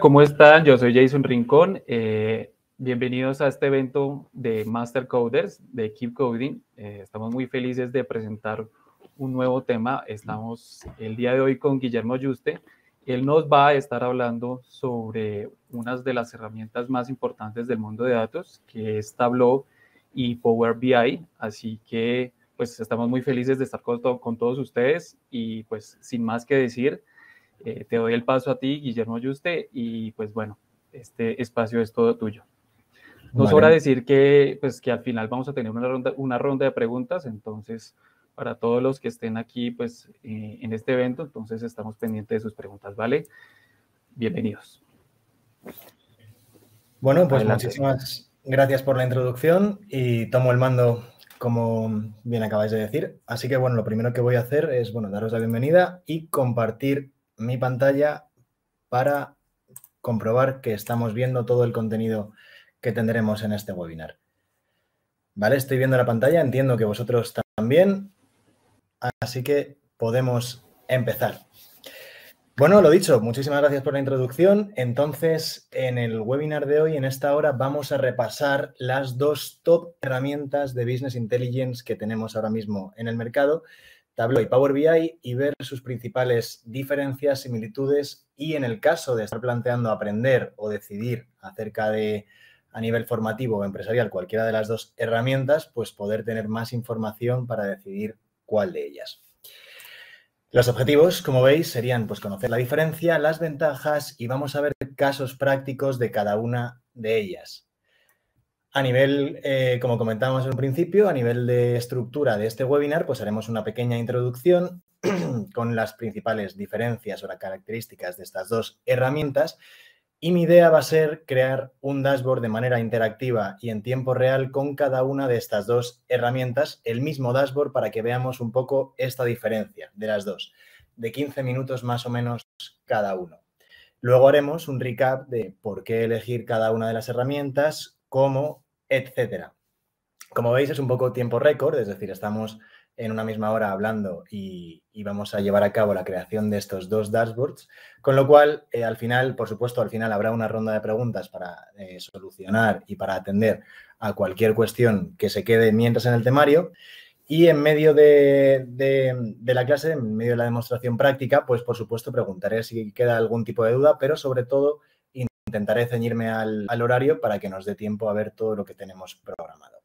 ¿cómo están? Yo soy Jason Rincón. Eh, bienvenidos a este evento de Master Coders de Keep Coding. Eh, estamos muy felices de presentar un nuevo tema. Estamos el día de hoy con Guillermo Yuste. Él nos va a estar hablando sobre unas de las herramientas más importantes del mundo de datos, que es Tableau y Power BI. Así que, pues, estamos muy felices de estar con, con todos ustedes y, pues, sin más que decir, eh, te doy el paso a ti, Guillermo Yuste, y pues bueno, este espacio es todo tuyo. Nos sobra decir que, pues, que al final vamos a tener una ronda, de preguntas, entonces para todos los que estén aquí pues, eh, en este evento, entonces estamos pendientes de sus preguntas, ¿vale? Bienvenidos. Bueno, pues muchísimas gracias por la introducción y tomo el mando como bien acabáis de decir. Así que bueno, lo primero que voy a hacer es bueno, daros la bienvenida y compartir mi pantalla para comprobar que estamos viendo todo el contenido que tendremos en este webinar. Vale, estoy viendo la pantalla, entiendo que vosotros también, así que podemos empezar. Bueno, lo dicho, muchísimas gracias por la introducción. Entonces, en el webinar de hoy, en esta hora, vamos a repasar las dos top herramientas de Business Intelligence que tenemos ahora mismo en el mercado Tableau y Power BI y ver sus principales diferencias, similitudes y en el caso de estar planteando aprender o decidir acerca de a nivel formativo o empresarial cualquiera de las dos herramientas, pues poder tener más información para decidir cuál de ellas. Los objetivos, como veis, serían pues, conocer la diferencia, las ventajas y vamos a ver casos prácticos de cada una de ellas. A nivel, eh, como comentábamos en un principio, a nivel de estructura de este webinar, pues haremos una pequeña introducción con las principales diferencias o las características de estas dos herramientas. Y mi idea va a ser crear un dashboard de manera interactiva y en tiempo real con cada una de estas dos herramientas, el mismo dashboard para que veamos un poco esta diferencia de las dos, de 15 minutos más o menos cada uno. Luego haremos un recap de por qué elegir cada una de las herramientas, como, etcétera. Como veis, es un poco tiempo récord, es decir, estamos en una misma hora hablando y, vamos a llevar a cabo la creación de estos dos dashboards, con lo cual, eh, al final, por supuesto, al final habrá una ronda de preguntas para eh, solucionar y para atender a cualquier cuestión que se quede mientras en el temario. Y en medio de, de, la clase, en medio de la demostración práctica, pues por supuesto preguntaré si queda algún tipo de duda, pero sobre todo intentaré ceñirme al, horario para que nos dé tiempo a ver todo lo que tenemos programado.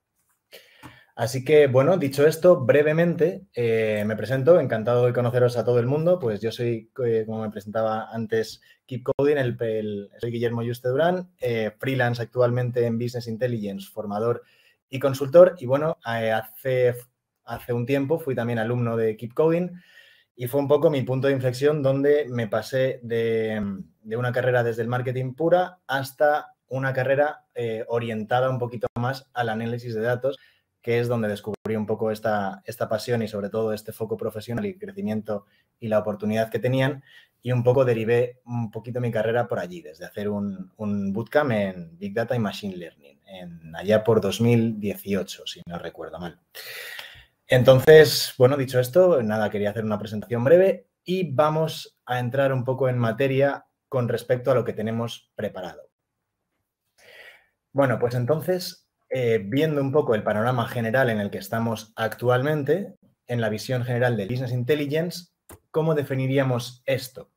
Así que, bueno, dicho esto, brevemente eh, me presento, encantado de conoceros a todo el mundo. Pues yo soy, eh, como me presentaba antes, Keep Coding, el, soy Guillermo Yuste Durán, eh, freelance actualmente en Business Intelligence, formador y consultor. Y bueno, hace, hace un tiempo fui también alumno de Keep Coding. Y fue un poco mi punto de inflexión donde me pasé de, de una carrera desde el marketing pura hasta una carrera eh, orientada un poquito más al análisis de datos, que es donde descubrí un poco esta, esta pasión y sobre todo este foco profesional y crecimiento y la oportunidad que tenían. Y un poco derivé un poquito mi carrera por allí, desde hacer un, bootcamp en Big Data y Machine Learning, en, allá por 2018, si no recuerdo mal. Entonces, bueno, dicho esto, nada, quería hacer una presentación breve y vamos a entrar un poco en materia con respecto a lo que tenemos preparado. Bueno, pues entonces, eh, viendo un poco el panorama general en el que estamos actualmente, en la visión general de Business Intelligence, ¿cómo definiríamos esto?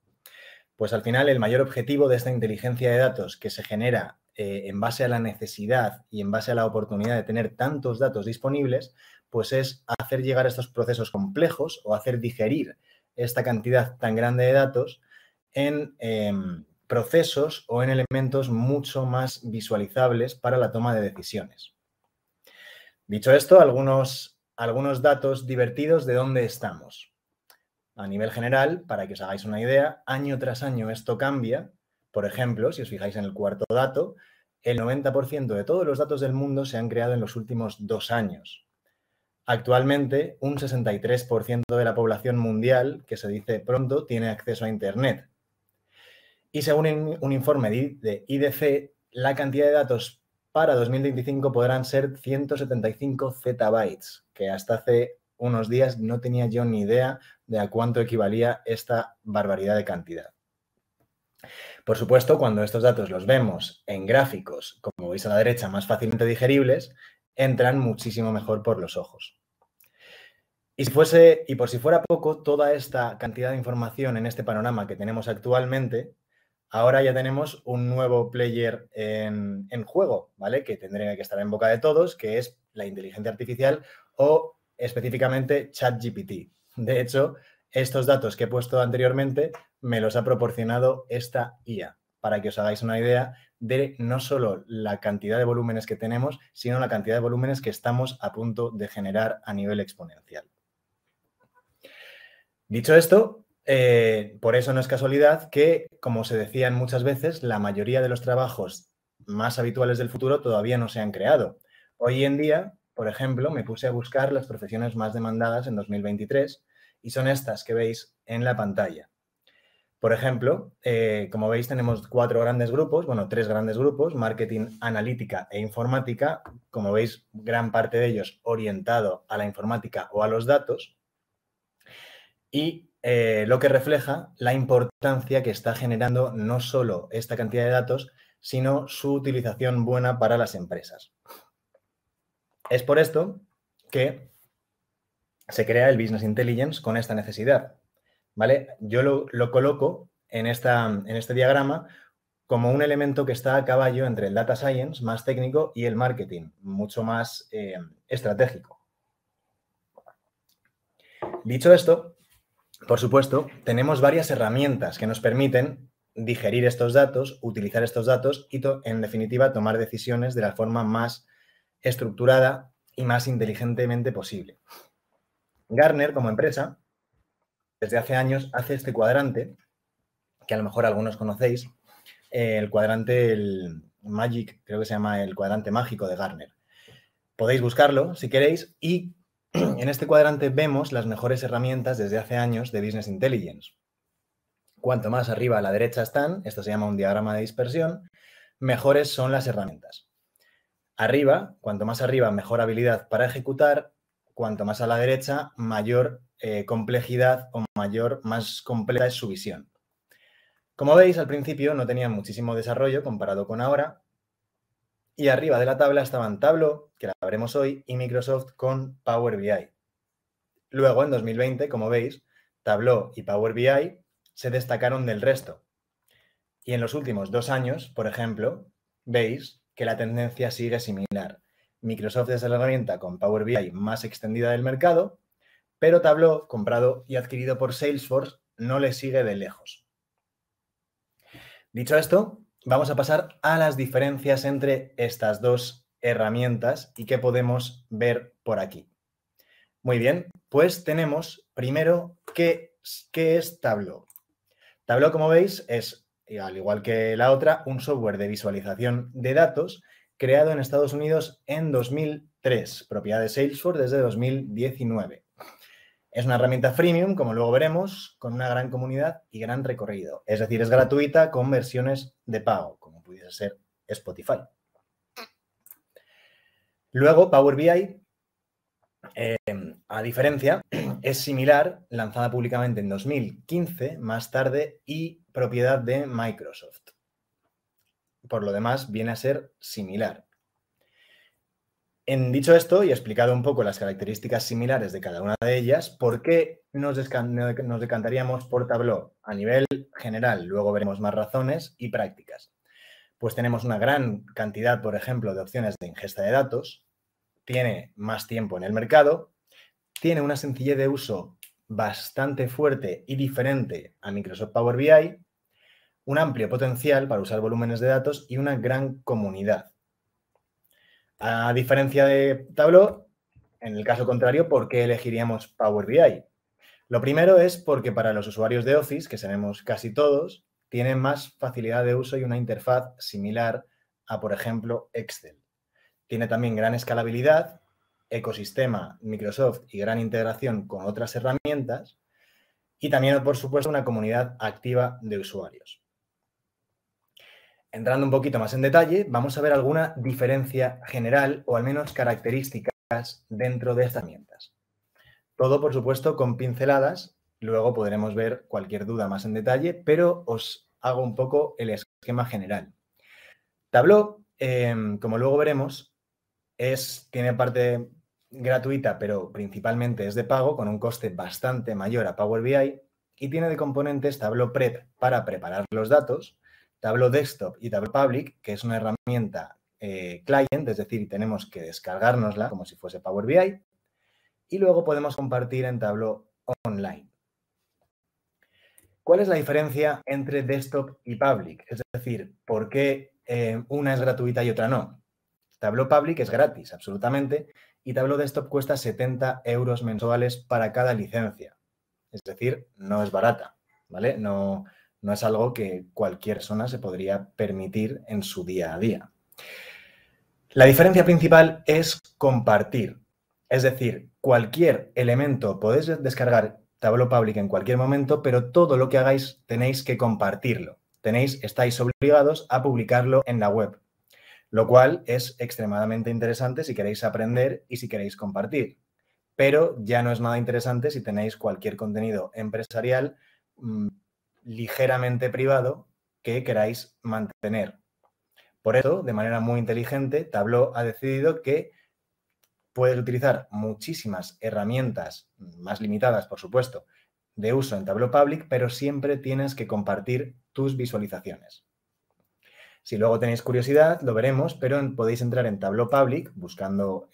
Pues al final el mayor objetivo de esta inteligencia de datos que se genera eh, en base a la necesidad y en base a la oportunidad de tener tantos datos disponibles, pues es hacer llegar estos procesos complejos o hacer digerir esta cantidad tan grande de datos en em, procesos o en elementos mucho más visualizables para la toma de decisiones. Dicho esto, algunos, algunos datos divertidos de dónde estamos. A nivel general, para que os hagáis una idea, año tras año esto cambia. Por ejemplo, si os fijáis en el cuarto dato, el 90% de todos los datos del mundo se han creado en los últimos dos años. Actualmente, un 63% de la población mundial, que se dice pronto, tiene acceso a Internet. Y según un informe de IDC, la cantidad de datos para 2025 podrán ser 175 zettabytes, que hasta hace unos días no tenía yo ni idea de a cuánto equivalía esta barbaridad de cantidad. Por supuesto, cuando estos datos los vemos en gráficos, como veis a la derecha, más fácilmente digeribles, entran muchísimo mejor por los ojos. Y, fuese, y por si fuera poco, toda esta cantidad de información en este panorama que tenemos actualmente, ahora ya tenemos un nuevo player en, juego, ¿vale? Que tendría que estar en boca de todos, que es la inteligencia artificial o específicamente ChatGPT. De hecho, estos datos que he puesto anteriormente me los ha proporcionado esta IA, para que os hagáis una idea de no solo la cantidad de volúmenes que tenemos, sino la cantidad de volúmenes que estamos a punto de generar a nivel exponencial. Dicho esto, eh, por eso no es casualidad que, como se decían muchas veces, la mayoría de los trabajos más habituales del futuro todavía no se han creado. Hoy en día, por ejemplo, me puse a buscar las profesiones más demandadas en 2023 y son estas que veis en la pantalla. Por ejemplo, eh, como veis tenemos cuatro grandes grupos, bueno, tres grandes grupos, marketing, analítica e informática, como veis gran parte de ellos orientado a la informática o a los datos, y eh, lo que refleja la importancia que está generando no solo esta cantidad de datos, sino su utilización buena para las empresas. Es por esto que se crea el Business Intelligence con esta necesidad. ¿vale? Yo lo, coloco en, esta, en este diagrama como un elemento que está a caballo entre el data science más técnico y el marketing, mucho más eh, estratégico. Dicho esto, por supuesto, tenemos varias herramientas que nos permiten digerir estos datos, utilizar estos datos y, en definitiva, tomar decisiones de la forma más estructurada y más inteligentemente posible. Garner, como empresa, desde hace años hace este cuadrante, que a lo mejor algunos conocéis, eh, el cuadrante Magic, creo que se llama el cuadrante mágico de Garner. Podéis buscarlo si queréis y en este cuadrante vemos las mejores herramientas desde hace años de Business Intelligence. Cuanto más arriba a la derecha están, esto se llama un diagrama de dispersión, mejores son las herramientas. Arriba, cuanto más arriba, mejor habilidad para ejecutar, cuanto más a la derecha, mayor eh, complejidad o mayor, más completa es su visión. Como veis, al principio no tenía muchísimo desarrollo comparado con ahora, y arriba de la tabla estaban Tableau, que la veremos hoy, y Microsoft con Power BI. Luego, en 2020, como veis, Tableau y Power BI se destacaron del resto. Y en los últimos dos años, por ejemplo, veis que la tendencia sigue similar. Microsoft es la herramienta con Power BI más extendida del mercado, pero Tableau, comprado y adquirido por Salesforce, no le sigue de lejos. Dicho esto, vamos a pasar a las diferencias entre estas dos herramientas y qué podemos ver por aquí. Muy bien, pues tenemos primero qué, es Tableau. Tableau, como veis, es, al igual que la otra, un software de visualización de datos creado en Estados Unidos en 2003, propiedad de Salesforce desde 2019. Es una herramienta freemium, como luego veremos, con una gran comunidad y gran recorrido. Es decir, es gratuita con versiones de pago, como pudiese ser Spotify. Luego, Power BI, eh, a diferencia, es similar, lanzada públicamente en 2015, más tarde, y propiedad de Microsoft. Por lo demás, viene a ser similar. En dicho esto y explicado un poco las características similares de cada una de ellas, ¿por qué nos, nos decantaríamos por Tableau a nivel general? Luego veremos más razones y prácticas. Pues tenemos una gran cantidad, por ejemplo, de opciones de ingesta de datos, tiene más tiempo en el mercado, tiene una sencillez de uso bastante fuerte y diferente a Microsoft Power BI, un amplio potencial para usar volúmenes de datos y una gran comunidad. A diferencia de Tableau, en el caso contrario, ¿por qué elegiríamos Power BI? Lo primero es porque para los usuarios de Office, que seremos casi todos, tienen más facilidad de uso y una interfaz similar a, por ejemplo, Excel. Tiene también gran escalabilidad, ecosistema Microsoft y gran integración con otras herramientas y también, por supuesto, una comunidad activa de usuarios entrando un poquito más en detalle, vamos a ver alguna diferencia general o al menos características dentro de estas herramientas. Todo, por supuesto, con pinceladas. Luego podremos ver cualquier duda más en detalle, pero os hago un poco el esquema general. Tableau, eh, como luego veremos, es, tiene parte gratuita, pero principalmente es de pago, con un coste bastante mayor a Power BI, y tiene de componentes Tableau Prep para preparar los datos, Tablo Desktop y tablo Public, que es una herramienta eh, client, es decir, tenemos que descargárnosla como si fuese Power BI, y luego podemos compartir en tablo Online. ¿Cuál es la diferencia entre desktop y public? Es decir, ¿por qué eh, una es gratuita y otra no? Tablo Public es gratis, absolutamente, y tablo Desktop cuesta 70 euros mensuales para cada licencia. Es decir, no es barata, ¿vale? No, no es algo que cualquier persona se podría permitir en su día a día. La diferencia principal es compartir. Es decir, cualquier elemento podéis descargar Tableau Public en cualquier momento, pero todo lo que hagáis tenéis que compartirlo. Tenéis, estáis obligados a publicarlo en la web, lo cual es extremadamente interesante si queréis aprender y si queréis compartir. Pero ya no es nada interesante si tenéis cualquier contenido empresarial mm, ligeramente privado que queráis mantener. Por eso, de manera muy inteligente, Tableau ha decidido que puedes utilizar muchísimas herramientas, más limitadas, por supuesto, de uso en Tableau Public, pero siempre tienes que compartir tus visualizaciones. Si luego tenéis curiosidad, lo veremos, pero podéis entrar en Tableau Public buscando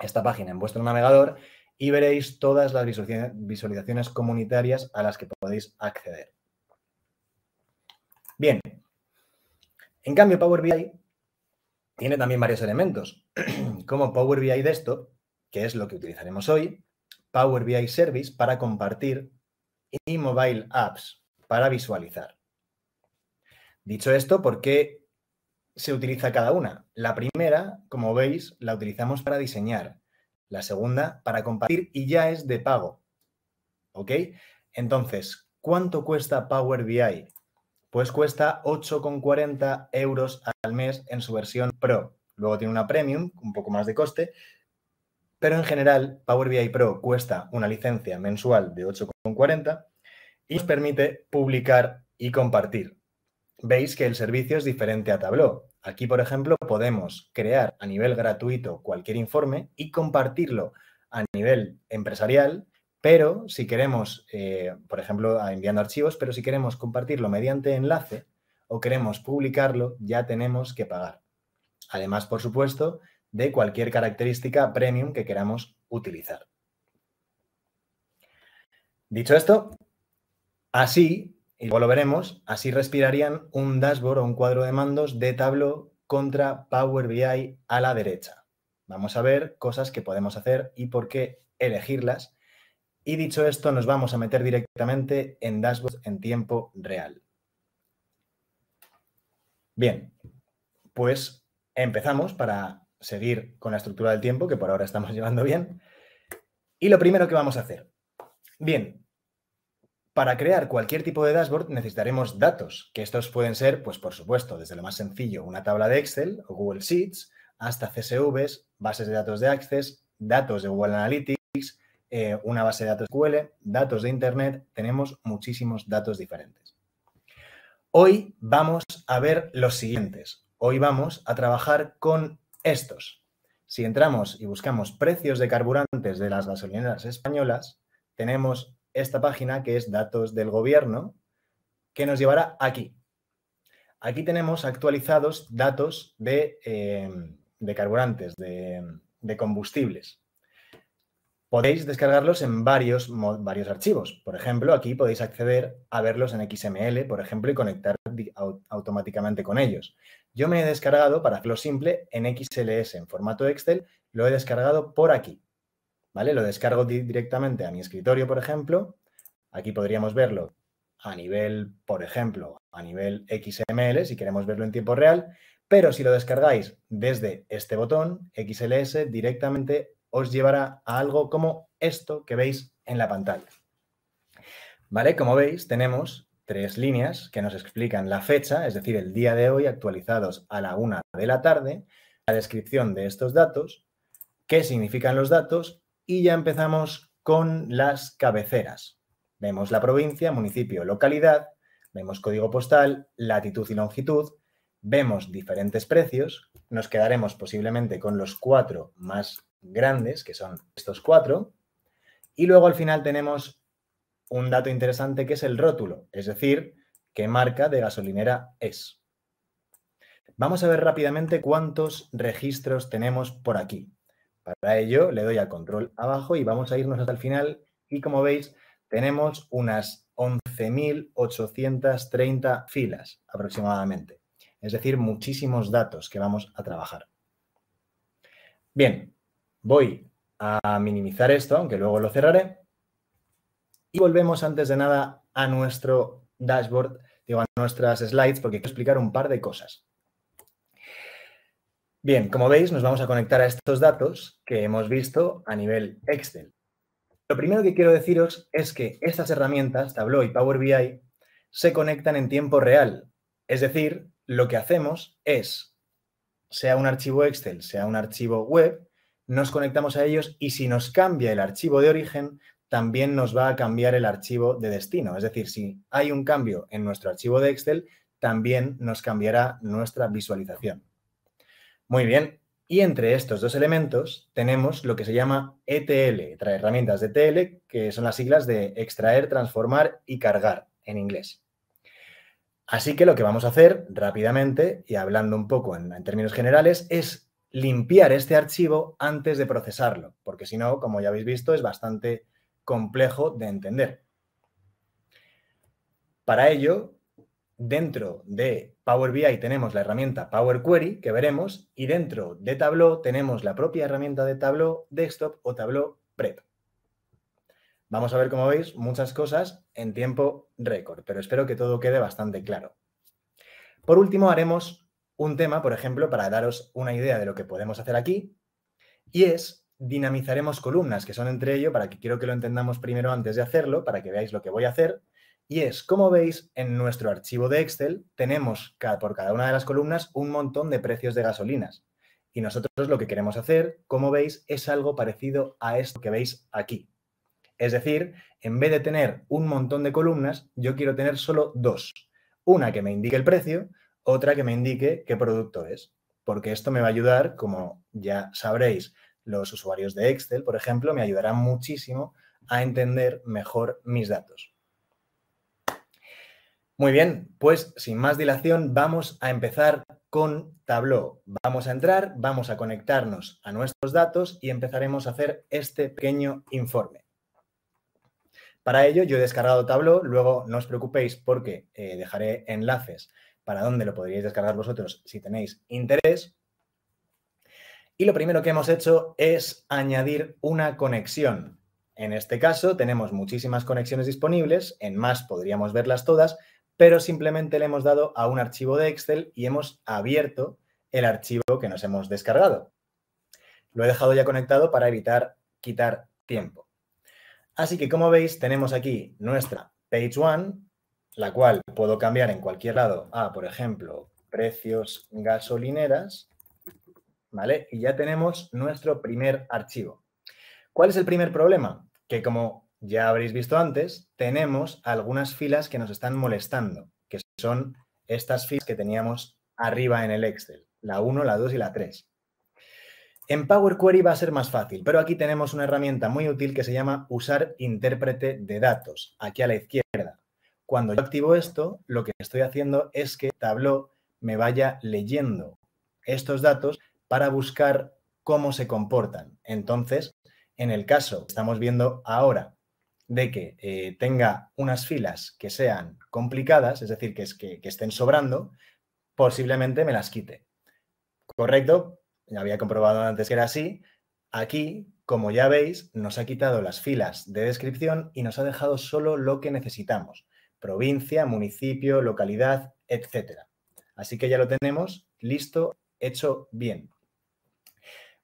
esta página en vuestro navegador y veréis todas las visualizaciones comunitarias a las que podéis acceder. Bien. En cambio, Power BI tiene también varios elementos, como Power BI Desktop, que es lo que utilizaremos hoy, Power BI Service para compartir y Mobile Apps para visualizar. Dicho esto, ¿por qué se utiliza cada una? La primera, como veis, la utilizamos para diseñar. La segunda, para compartir y ya es de pago. ¿Ok? Entonces, ¿cuánto cuesta Power BI? pues cuesta 8,40 euros al mes en su versión Pro. Luego tiene una Premium, un poco más de coste, pero en general Power BI Pro cuesta una licencia mensual de 8,40 y nos permite publicar y compartir. Veis que el servicio es diferente a Tableau. Aquí, por ejemplo, podemos crear a nivel gratuito cualquier informe y compartirlo a nivel empresarial pero si queremos, eh, por ejemplo, enviando archivos, pero si queremos compartirlo mediante enlace o queremos publicarlo, ya tenemos que pagar. Además, por supuesto, de cualquier característica premium que queramos utilizar. Dicho esto, así, y luego lo veremos, así respirarían un dashboard o un cuadro de mandos de Tableau contra Power BI a la derecha. Vamos a ver cosas que podemos hacer y por qué elegirlas y dicho esto, nos vamos a meter directamente en dashboards en tiempo real. Bien, pues empezamos para seguir con la estructura del tiempo, que por ahora estamos llevando bien. Y lo primero que vamos a hacer. Bien, para crear cualquier tipo de dashboard necesitaremos datos, que estos pueden ser, pues por supuesto, desde lo más sencillo, una tabla de Excel o Google Sheets, hasta CSVs, bases de datos de Access, datos de Google Analytics, eh, una base de datos SQL, datos de Internet, tenemos muchísimos datos diferentes. Hoy vamos a ver los siguientes. Hoy vamos a trabajar con estos. Si entramos y buscamos precios de carburantes de las gasolineras españolas, tenemos esta página que es datos del gobierno, que nos llevará aquí. Aquí tenemos actualizados datos de, eh, carburantes, de combustibles. Podéis descargarlos en varios, varios archivos. Por ejemplo, aquí podéis acceder a verlos en XML, por ejemplo, y conectar automáticamente con ellos. Yo me he descargado, para hacerlo simple, en XLS, en formato Excel, lo he descargado por aquí. ¿Vale? Lo descargo directamente a mi escritorio, por ejemplo. Aquí podríamos verlo a nivel, por ejemplo, a nivel XML, si queremos verlo en tiempo real. Pero si lo descargáis desde este botón, XLS, directamente os llevará a algo como esto que veis en la pantalla. ¿Vale? Como veis, tenemos tres líneas que nos explican la fecha, es decir, el día de hoy actualizados a la una de la tarde, la descripción de estos datos, qué significan los datos y ya empezamos con las cabeceras. Vemos la provincia, municipio, localidad, vemos código postal, latitud y longitud, vemos diferentes precios, nos quedaremos posiblemente con los cuatro más grandes, que son estos cuatro. Y luego al final tenemos un dato interesante que es el rótulo, es decir, qué marca de gasolinera es. Vamos a ver rápidamente cuántos registros tenemos por aquí. Para ello le doy a control abajo y vamos a irnos hasta el final y como veis tenemos unas 11.830 filas aproximadamente. Es decir, muchísimos datos que vamos a trabajar. Bien, Voy a minimizar esto, aunque luego lo cerraré. Y volvemos antes de nada a nuestro dashboard, digo, a nuestras slides, porque quiero explicar un par de cosas. Bien, como veis, nos vamos a conectar a estos datos que hemos visto a nivel Excel. Lo primero que quiero deciros es que estas herramientas, Tableau y Power BI, se conectan en tiempo real. Es decir, lo que hacemos es, sea un archivo Excel, sea un archivo web, nos conectamos a ellos y si nos cambia el archivo de origen, también nos va a cambiar el archivo de destino. Es decir, si hay un cambio en nuestro archivo de Excel, también nos cambiará nuestra visualización. Muy bien, y entre estos dos elementos tenemos lo que se llama ETL, trae herramientas de ETL, que son las siglas de extraer, transformar y cargar en inglés. Así que lo que vamos a hacer rápidamente y hablando un poco en términos generales es limpiar este archivo antes de procesarlo, porque si no, como ya habéis visto, es bastante complejo de entender. Para ello, dentro de Power BI tenemos la herramienta Power Query que veremos y dentro de Tableau tenemos la propia herramienta de Tableau Desktop o Tableau Prep. Vamos a ver, como veis, muchas cosas en tiempo récord, pero espero que todo quede bastante claro. Por último, haremos un tema, por ejemplo, para daros una idea de lo que podemos hacer aquí, y es dinamizaremos columnas, que son entre ello, para que quiero que lo entendamos primero antes de hacerlo, para que veáis lo que voy a hacer, y es, como veis, en nuestro archivo de Excel tenemos por cada una de las columnas un montón de precios de gasolinas. Y nosotros lo que queremos hacer, como veis, es algo parecido a esto que veis aquí. Es decir, en vez de tener un montón de columnas, yo quiero tener solo dos. Una que me indique el precio otra que me indique qué producto es, porque esto me va a ayudar, como ya sabréis, los usuarios de Excel, por ejemplo, me ayudarán muchísimo a entender mejor mis datos. Muy bien, pues sin más dilación vamos a empezar con Tableau. Vamos a entrar, vamos a conectarnos a nuestros datos y empezaremos a hacer este pequeño informe. Para ello yo he descargado Tableau, luego no os preocupéis porque eh, dejaré enlaces para dónde lo podríais descargar vosotros si tenéis interés. Y lo primero que hemos hecho es añadir una conexión. En este caso tenemos muchísimas conexiones disponibles, en más podríamos verlas todas, pero simplemente le hemos dado a un archivo de Excel y hemos abierto el archivo que nos hemos descargado. Lo he dejado ya conectado para evitar quitar tiempo. Así que como veis tenemos aquí nuestra page one la cual puedo cambiar en cualquier lado a, por ejemplo, precios gasolineras, ¿vale? Y ya tenemos nuestro primer archivo. ¿Cuál es el primer problema? Que como ya habréis visto antes, tenemos algunas filas que nos están molestando, que son estas filas que teníamos arriba en el Excel, la 1, la 2 y la 3. En Power Query va a ser más fácil, pero aquí tenemos una herramienta muy útil que se llama usar intérprete de datos, aquí a la izquierda cuando yo activo esto, lo que estoy haciendo es que Tableau me vaya leyendo estos datos para buscar cómo se comportan. Entonces, en el caso que estamos viendo ahora de que eh, tenga unas filas que sean complicadas, es decir, que, que estén sobrando, posiblemente me las quite. Correcto, ya había comprobado antes que era así. Aquí, como ya veis, nos ha quitado las filas de descripción y nos ha dejado solo lo que necesitamos provincia, municipio, localidad, etc. Así que ya lo tenemos listo, hecho bien.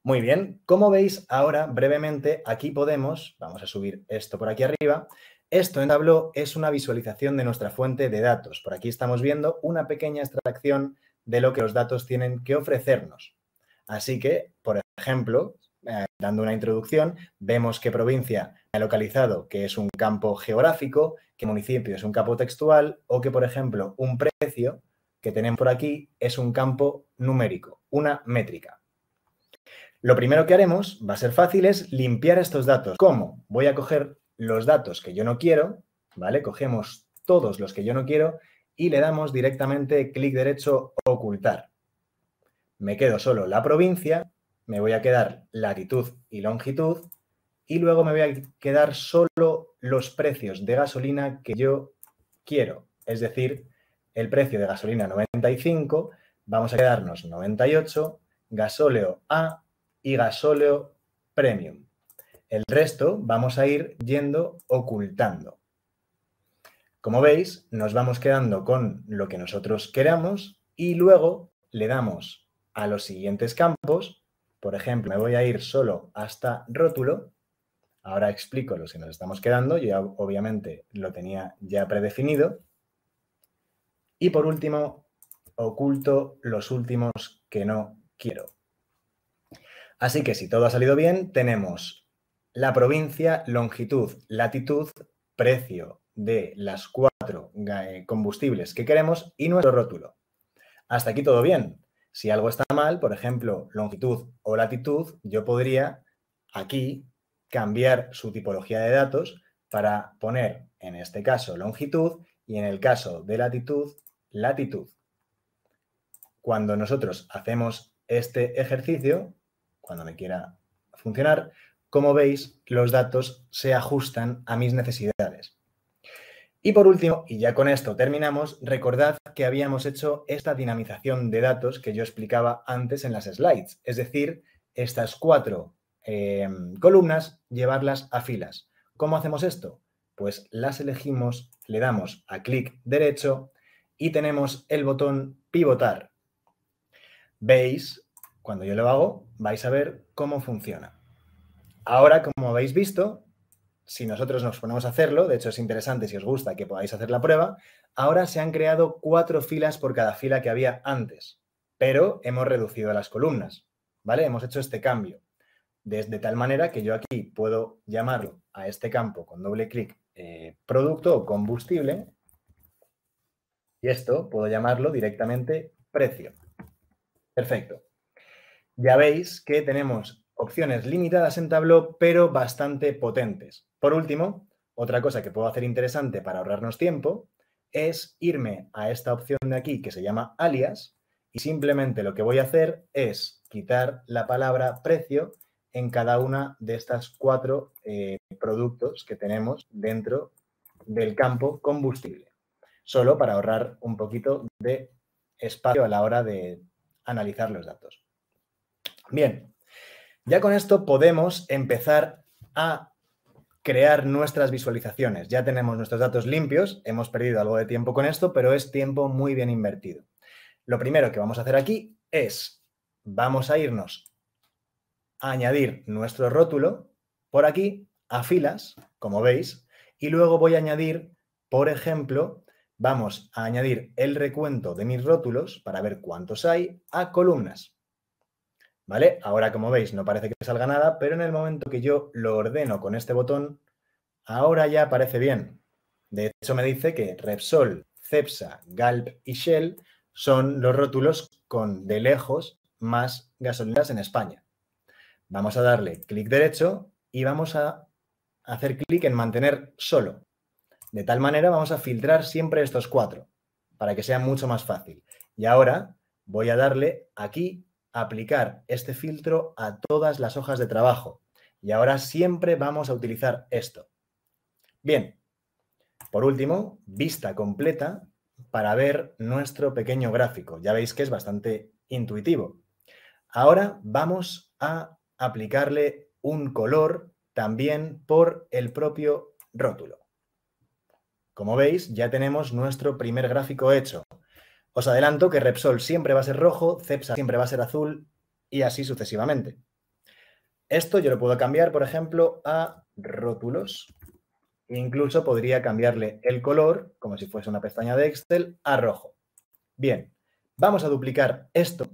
Muy bien, como veis ahora brevemente, aquí podemos, vamos a subir esto por aquí arriba, esto en Tableau es una visualización de nuestra fuente de datos. Por aquí estamos viendo una pequeña extracción de lo que los datos tienen que ofrecernos. Así que, por ejemplo, eh, dando una introducción, vemos qué provincia ha localizado, que es un campo geográfico, qué municipio es un campo textual o que, por ejemplo, un precio que tenemos por aquí es un campo numérico, una métrica. Lo primero que haremos, va a ser fácil, es limpiar estos datos. ¿Cómo? Voy a coger los datos que yo no quiero, ¿vale? Cogemos todos los que yo no quiero y le damos directamente clic derecho ocultar. Me quedo solo la provincia me voy a quedar latitud y longitud y luego me voy a quedar solo los precios de gasolina que yo quiero. Es decir, el precio de gasolina 95, vamos a quedarnos 98, gasóleo A y gasóleo premium. El resto vamos a ir yendo ocultando. Como veis, nos vamos quedando con lo que nosotros queramos y luego le damos a los siguientes campos por ejemplo, me voy a ir solo hasta rótulo. Ahora explico lo que nos estamos quedando. Yo obviamente lo tenía ya predefinido. Y por último, oculto los últimos que no quiero. Así que si todo ha salido bien, tenemos la provincia, longitud, latitud, precio de las cuatro eh, combustibles que queremos y nuestro rótulo. Hasta aquí todo bien. Si algo está mal, por ejemplo, longitud o latitud, yo podría aquí cambiar su tipología de datos para poner, en este caso, longitud y en el caso de latitud, latitud. Cuando nosotros hacemos este ejercicio, cuando me quiera funcionar, como veis, los datos se ajustan a mis necesidades. Y por último, y ya con esto terminamos, recordad que habíamos hecho esta dinamización de datos que yo explicaba antes en las slides, es decir, estas cuatro em, columnas, llevarlas a filas. ¿Cómo hacemos esto? Pues las elegimos, le damos a clic derecho y tenemos el botón pivotar. Veis, cuando yo lo hago, vais a ver cómo funciona. Ahora, como habéis visto, si nosotros nos ponemos a hacerlo, de hecho es interesante si os gusta que podáis hacer la prueba, ahora se han creado cuatro filas por cada fila que había antes, pero hemos reducido las columnas, ¿vale? Hemos hecho este cambio, desde tal manera que yo aquí puedo llamarlo a este campo con doble clic eh, producto o combustible y esto puedo llamarlo directamente precio. Perfecto. Ya veis que tenemos opciones limitadas en Tableau, pero bastante potentes. Por último, otra cosa que puedo hacer interesante para ahorrarnos tiempo es irme a esta opción de aquí que se llama alias y simplemente lo que voy a hacer es quitar la palabra precio en cada una de estas cuatro eh, productos que tenemos dentro del campo combustible, solo para ahorrar un poquito de espacio a la hora de analizar los datos. Bien, ya con esto podemos empezar a crear nuestras visualizaciones. Ya tenemos nuestros datos limpios, hemos perdido algo de tiempo con esto, pero es tiempo muy bien invertido. Lo primero que vamos a hacer aquí es, vamos a irnos a añadir nuestro rótulo por aquí a filas, como veis, y luego voy a añadir, por ejemplo, vamos a añadir el recuento de mis rótulos para ver cuántos hay a columnas. Ahora, como veis, no parece que salga nada, pero en el momento que yo lo ordeno con este botón, ahora ya aparece bien. De hecho, me dice que Repsol, Cepsa, Galp y Shell son los rótulos con de lejos más gasolinas en España. Vamos a darle clic derecho y vamos a hacer clic en mantener solo. De tal manera vamos a filtrar siempre estos cuatro para que sea mucho más fácil. Y ahora voy a darle aquí aplicar este filtro a todas las hojas de trabajo. Y ahora siempre vamos a utilizar esto. Bien, por último, vista completa para ver nuestro pequeño gráfico. Ya veis que es bastante intuitivo. Ahora vamos a aplicarle un color también por el propio rótulo. Como veis, ya tenemos nuestro primer gráfico hecho. Os adelanto que Repsol siempre va a ser rojo, Cepsa siempre va a ser azul y así sucesivamente. Esto yo lo puedo cambiar, por ejemplo, a rótulos. Incluso podría cambiarle el color, como si fuese una pestaña de Excel, a rojo. Bien, vamos a duplicar esto.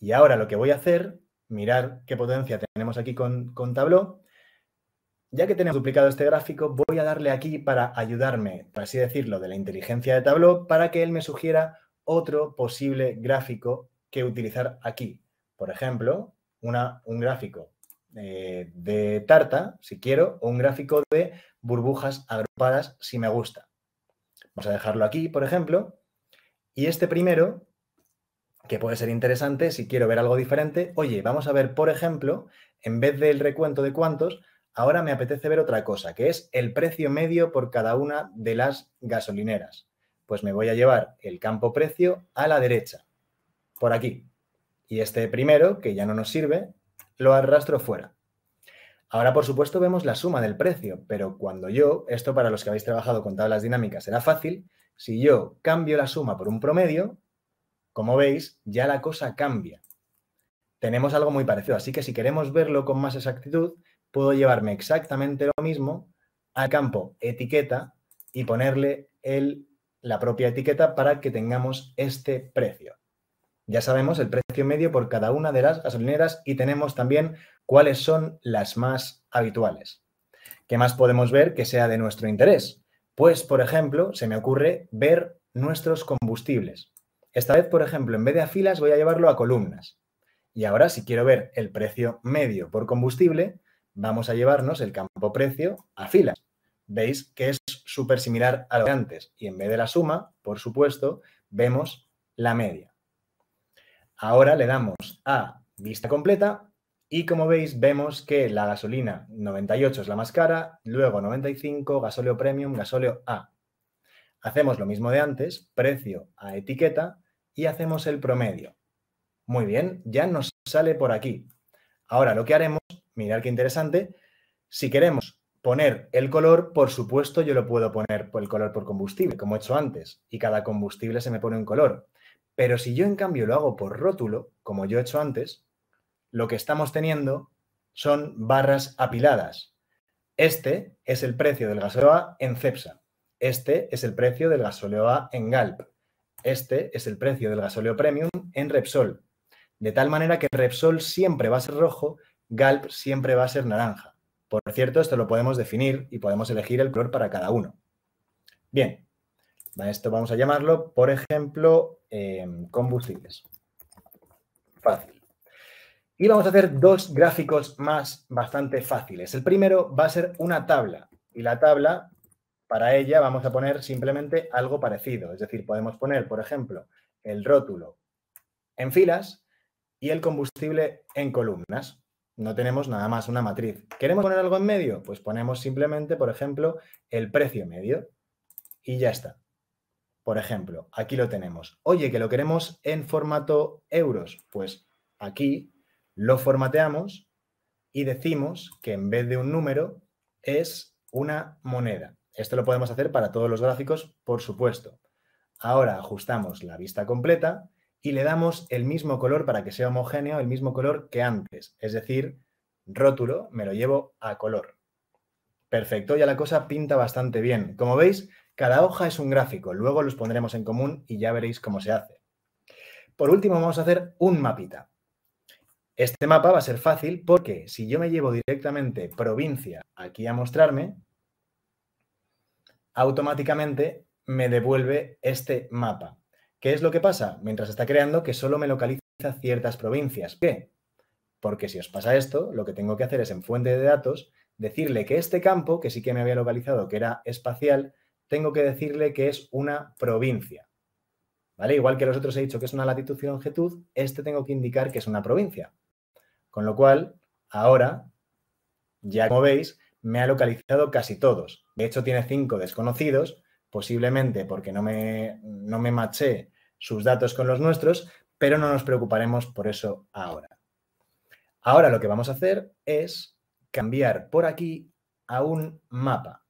Y ahora lo que voy a hacer, mirar qué potencia tenemos aquí con, con Tableau. Ya que tenemos duplicado este gráfico, voy a darle aquí para ayudarme, por así decirlo, de la inteligencia de Tableau para que él me sugiera otro posible gráfico que utilizar aquí. Por ejemplo, un gráfico eh, de tarta, si quiero, o un gráfico de burbujas agrupadas, si me gusta. Vamos a dejarlo aquí, por ejemplo. Y este primero, que puede ser interesante, si quiero ver algo diferente, oye, vamos a ver, por ejemplo, en vez del recuento de cuántos, ahora me apetece ver otra cosa, que es el precio medio por cada una de las gasolineras pues me voy a llevar el campo precio a la derecha, por aquí. Y este primero, que ya no nos sirve, lo arrastro fuera. Ahora, por supuesto, vemos la suma del precio, pero cuando yo, esto para los que habéis trabajado con tablas dinámicas será fácil, si yo cambio la suma por un promedio, como veis, ya la cosa cambia. Tenemos algo muy parecido, así que si queremos verlo con más exactitud, puedo llevarme exactamente lo mismo al campo etiqueta y ponerle el la propia etiqueta para que tengamos este precio. Ya sabemos el precio medio por cada una de las gasolineras y tenemos también cuáles son las más habituales. ¿Qué más podemos ver que sea de nuestro interés? Pues, por ejemplo, se me ocurre ver nuestros combustibles. Esta vez, por ejemplo, en vez de a filas voy a llevarlo a columnas. Y ahora, si quiero ver el precio medio por combustible, vamos a llevarnos el campo precio a filas. Veis que es súper similar a lo de antes. Y en vez de la suma, por supuesto, vemos la media. Ahora le damos a vista completa y como veis vemos que la gasolina 98 es la más cara, luego 95, gasóleo premium, gasóleo A. Hacemos lo mismo de antes, precio a etiqueta y hacemos el promedio. Muy bien, ya nos sale por aquí. Ahora lo que haremos, mirar qué interesante, si queremos poner el color, por supuesto, yo lo puedo poner por el color por combustible, como he hecho antes, y cada combustible se me pone un color. Pero si yo en cambio lo hago por rótulo, como yo he hecho antes, lo que estamos teniendo son barras apiladas. Este es el precio del gasóleo A en CEPSA. Este es el precio del gasóleo A en Galp. Este es el precio del gasóleo premium en Repsol. De tal manera que Repsol siempre va a ser rojo, Galp siempre va a ser naranja. Por cierto, esto lo podemos definir y podemos elegir el color para cada uno. Bien, a esto vamos a llamarlo, por ejemplo, em, combustibles. Fácil. Y vamos a hacer dos gráficos más bastante fáciles. El primero va a ser una tabla y la tabla, para ella vamos a poner simplemente algo parecido. Es decir, podemos poner, por ejemplo, el rótulo en filas y el combustible en columnas. No tenemos nada más, una matriz. ¿Queremos poner algo en medio? Pues ponemos simplemente, por ejemplo, el precio medio y ya está. Por ejemplo, aquí lo tenemos. Oye, que lo queremos en formato euros. Pues aquí lo formateamos y decimos que en vez de un número es una moneda. Esto lo podemos hacer para todos los gráficos, por supuesto. Ahora ajustamos la vista completa y le damos el mismo color para que sea homogéneo, el mismo color que antes. Es decir, rótulo me lo llevo a color. Perfecto, ya la cosa pinta bastante bien. Como veis, cada hoja es un gráfico. Luego los pondremos en común y ya veréis cómo se hace. Por último, vamos a hacer un mapita. Este mapa va a ser fácil porque si yo me llevo directamente provincia aquí a mostrarme, automáticamente me devuelve este mapa. ¿Qué es lo que pasa? Mientras está creando que solo me localiza ciertas provincias. ¿Por ¿Qué? Porque si os pasa esto, lo que tengo que hacer es en fuente de datos decirle que este campo, que sí que me había localizado, que era espacial, tengo que decirle que es una provincia. ¿Vale? Igual que los otros he dicho que es una latitud y longitud, este tengo que indicar que es una provincia. Con lo cual, ahora, ya como veis, me ha localizado casi todos. De hecho, tiene cinco desconocidos, posiblemente porque no me, no me maché sus datos con los nuestros, pero no nos preocuparemos por eso ahora. Ahora lo que vamos a hacer es cambiar por aquí a un mapa.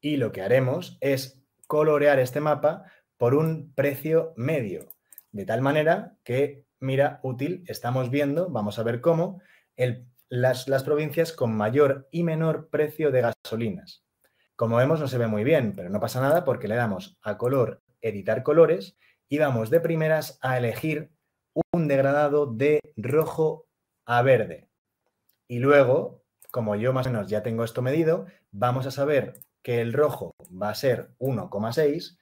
Y lo que haremos es colorear este mapa por un precio medio, de tal manera que, mira, útil, estamos viendo, vamos a ver cómo, las, las provincias con mayor y menor precio de gasolinas. Como vemos, no se ve muy bien, pero no pasa nada porque le damos a color, editar colores, vamos de primeras a elegir un degradado de rojo a verde. Y luego, como yo más o menos ya tengo esto medido, vamos a saber que el rojo va a ser 1,6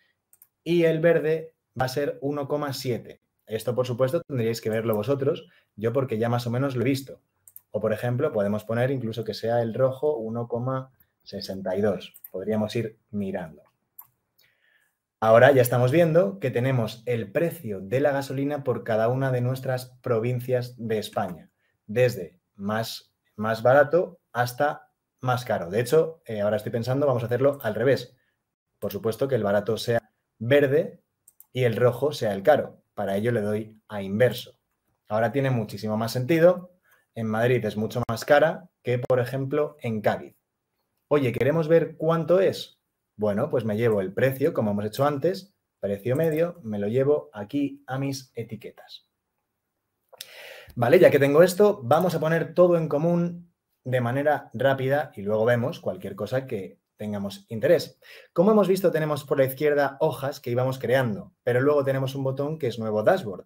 y el verde va a ser 1,7. Esto, por supuesto, tendríais que verlo vosotros, yo porque ya más o menos lo he visto. O, por ejemplo, podemos poner incluso que sea el rojo 1,62. Podríamos ir mirando. Ahora ya estamos viendo que tenemos el precio de la gasolina por cada una de nuestras provincias de España, desde más, más barato hasta más caro. De hecho, eh, ahora estoy pensando, vamos a hacerlo al revés. Por supuesto que el barato sea verde y el rojo sea el caro. Para ello le doy a inverso. Ahora tiene muchísimo más sentido. En Madrid es mucho más cara que, por ejemplo, en Cádiz. Oye, queremos ver cuánto es bueno, pues me llevo el precio, como hemos hecho antes, precio medio, me lo llevo aquí a mis etiquetas. Vale, ya que tengo esto, vamos a poner todo en común de manera rápida y luego vemos cualquier cosa que tengamos interés. Como hemos visto, tenemos por la izquierda hojas que íbamos creando, pero luego tenemos un botón que es nuevo dashboard.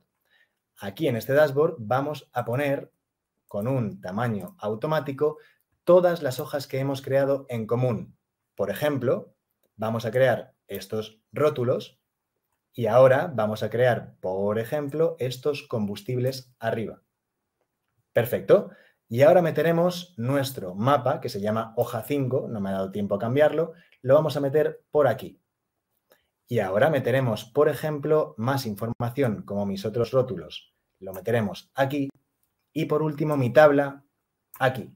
Aquí en este dashboard vamos a poner con un tamaño automático todas las hojas que hemos creado en común. Por ejemplo, vamos a crear estos rótulos y ahora vamos a crear, por ejemplo, estos combustibles arriba. Perfecto. Y ahora meteremos nuestro mapa, que se llama hoja 5, no me ha dado tiempo a cambiarlo, lo vamos a meter por aquí. Y ahora meteremos, por ejemplo, más información, como mis otros rótulos. Lo meteremos aquí. Y por último, mi tabla, aquí.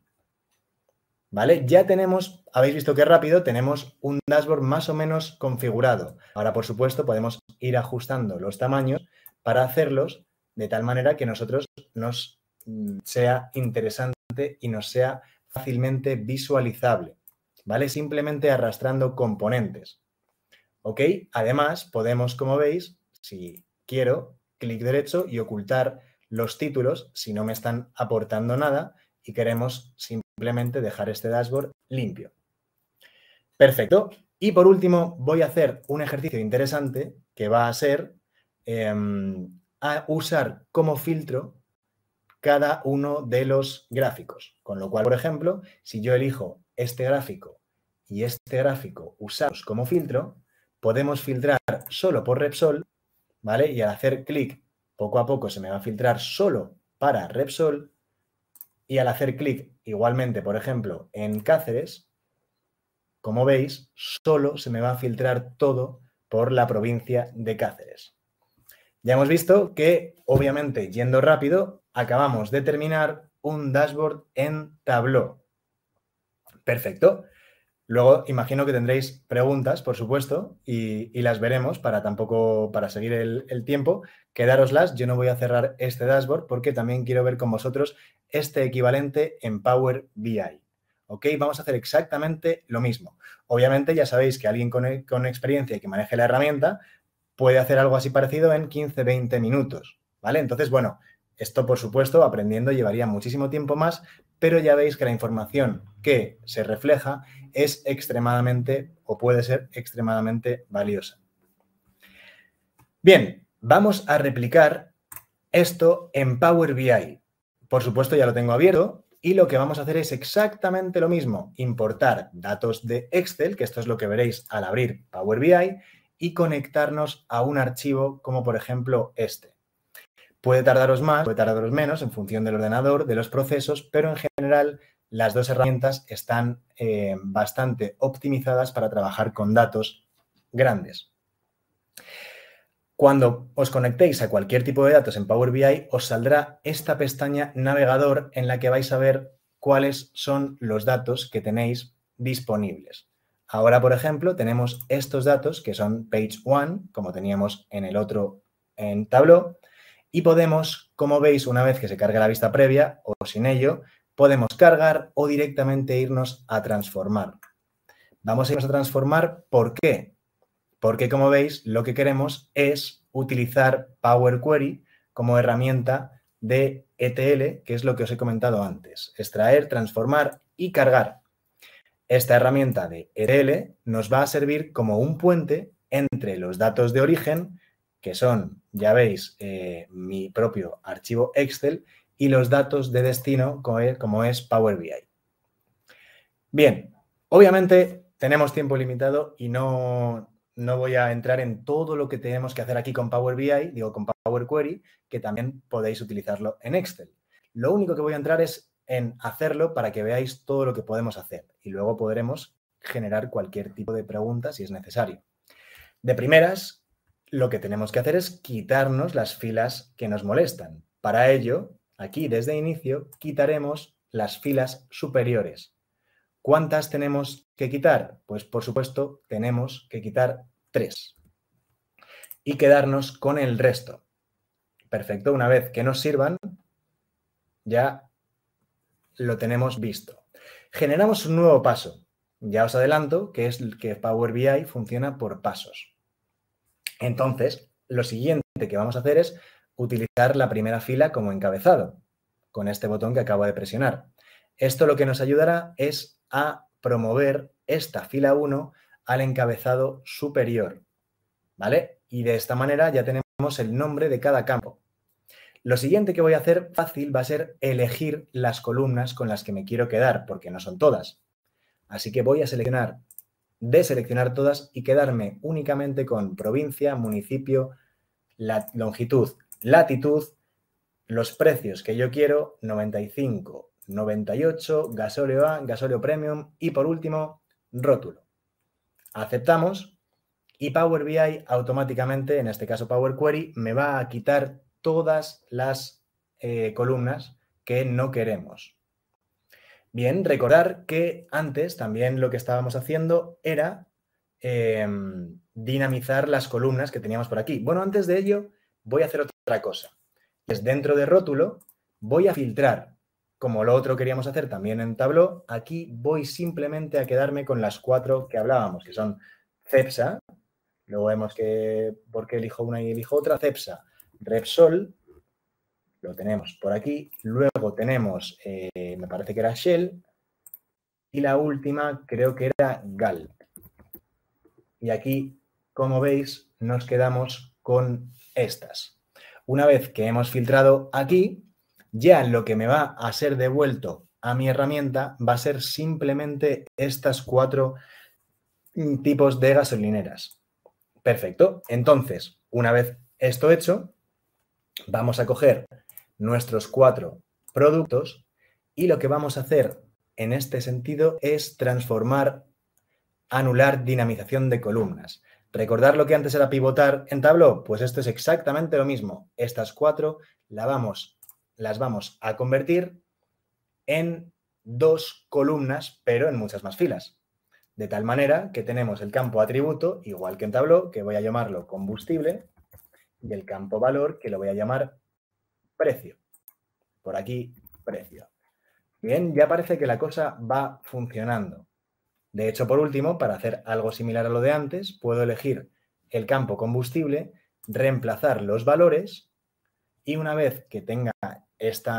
¿vale? Ya tenemos, habéis visto qué rápido, tenemos un dashboard más o menos configurado. Ahora, por supuesto, podemos ir ajustando los tamaños para hacerlos de tal manera que nosotros nos mm, sea interesante y nos sea fácilmente visualizable, ¿vale? Simplemente arrastrando componentes, ¿ok? Además, podemos, como veis, si quiero, clic derecho y ocultar los títulos si no me están aportando nada y queremos simplemente Simplemente dejar este dashboard limpio. Perfecto. Y por último, voy a hacer un ejercicio interesante que va a ser em, a usar como filtro cada uno de los gráficos. Con lo cual, por ejemplo, si yo elijo este gráfico y este gráfico usados como filtro, podemos filtrar solo por Repsol, ¿vale? Y al hacer clic, poco a poco se me va a filtrar solo para Repsol y al hacer clic igualmente, por ejemplo, en Cáceres, como veis, solo se me va a filtrar todo por la provincia de Cáceres. Ya hemos visto que, obviamente, yendo rápido, acabamos de terminar un dashboard en Tableau. Perfecto. Luego imagino que tendréis preguntas, por supuesto, y, las veremos para tampoco para seguir el, tiempo. Quedaroslas, yo no voy a cerrar este dashboard porque también quiero ver con vosotros este equivalente en Power BI. ¿Ok? Vamos a hacer exactamente lo mismo. Obviamente ya sabéis que alguien con, experiencia y que maneje la herramienta puede hacer algo así parecido en 15-20 minutos. ¿Vale? Entonces, bueno, esto, por supuesto, aprendiendo llevaría muchísimo tiempo más, pero ya veis que la información que se refleja es extremadamente o puede ser extremadamente valiosa. Bien, vamos a replicar esto en Power BI. Por supuesto, ya lo tengo abierto y lo que vamos a hacer es exactamente lo mismo, importar datos de Excel, que esto es lo que veréis al abrir Power BI, y conectarnos a un archivo como por ejemplo este. Puede tardaros más, puede tardaros menos en función del ordenador, de los procesos, pero en general las dos herramientas están eh, bastante optimizadas para trabajar con datos grandes. Cuando os conectéis a cualquier tipo de datos en Power BI, os saldrá esta pestaña navegador en la que vais a ver cuáles son los datos que tenéis disponibles. Ahora, por ejemplo, tenemos estos datos que son page one, como teníamos en el otro en Tableau, y podemos, como veis, una vez que se carga la vista previa o sin ello, Podemos cargar o directamente irnos a transformar. Vamos a irnos a transformar, ¿por qué? Porque, como veis, lo que queremos es utilizar Power Query como herramienta de ETL, que es lo que os he comentado antes, extraer, transformar y cargar. Esta herramienta de ETL nos va a servir como un puente entre los datos de origen, que son, ya veis, eh, mi propio archivo Excel, y los datos de destino como e, es, Power BI. Bien, obviamente tenemos tiempo limitado y no, no voy a entrar en todo lo que tenemos que hacer aquí con Power BI, digo con Power Query, que también podéis utilizarlo en Excel. Lo único que voy a entrar es en hacerlo para que veáis todo lo que podemos hacer y luego podremos generar cualquier tipo de pregunta si es necesario. De primeras, lo que tenemos que hacer es quitarnos las filas que nos molestan. Para ello, aquí desde inicio, quitaremos las filas superiores. ¿Cuántas tenemos que quitar? Pues por supuesto tenemos que quitar tres y quedarnos con el resto. Perfecto, una vez que nos sirvan, ya lo tenemos visto. Generamos un nuevo paso. Ya os adelanto que es que Power BI funciona por pasos. Entonces, lo siguiente que vamos a hacer es utilizar la primera fila como encabezado con este botón que acabo de presionar. Esto lo que nos ayudará es a promover esta fila 1 al encabezado superior, ¿vale? Y de esta manera ya tenemos el nombre de cada campo. Lo siguiente que voy a hacer fácil va a ser elegir las columnas con las que me quiero quedar, porque no son todas. Así que voy a seleccionar, deseleccionar todas y quedarme únicamente con provincia, municipio, la longitud, latitud, los precios que yo quiero, 95, 98, gasóleo A, gasóleo premium y por último, rótulo. Aceptamos y Power BI automáticamente, en este caso Power Query, me va a quitar todas las eh, columnas que no queremos. Bien, recordar que antes también lo que estábamos haciendo era em, dinamizar las columnas que teníamos por aquí. Bueno, antes de ello, voy a hacer otra cosa. es dentro de rótulo, voy a filtrar. Como lo otro queríamos hacer también en Tableau, aquí voy simplemente a quedarme con las cuatro que hablábamos, que son CEPSA, luego vemos que por qué elijo una y elijo otra, CEPSA, Repsol, lo tenemos por aquí, luego tenemos, eh, me parece que era Shell, y la última creo que era GAL. Y aquí, como veis, nos quedamos con estas. Una vez que hemos filtrado aquí, ya lo que me va a ser devuelto a mi herramienta va a ser simplemente estas cuatro tipos de gasolineras. Perfecto. Entonces, una vez esto hecho, vamos a coger nuestros cuatro productos y lo que vamos a hacer en este sentido es transformar, anular dinamización de columnas. Recordar lo que antes era pivotar en Tableau, pues esto es exactamente lo mismo. Estas cuatro la vamos, las vamos a convertir en dos columnas, pero en muchas más filas. De tal manera que tenemos el campo atributo, igual que en Tableau, que voy a llamarlo combustible, y el campo valor, que lo voy a llamar precio. Por aquí, precio. Bien, ya parece que la cosa va funcionando. De hecho, por último, para hacer algo similar a lo de antes, puedo elegir el campo combustible, reemplazar los valores y una vez que tenga este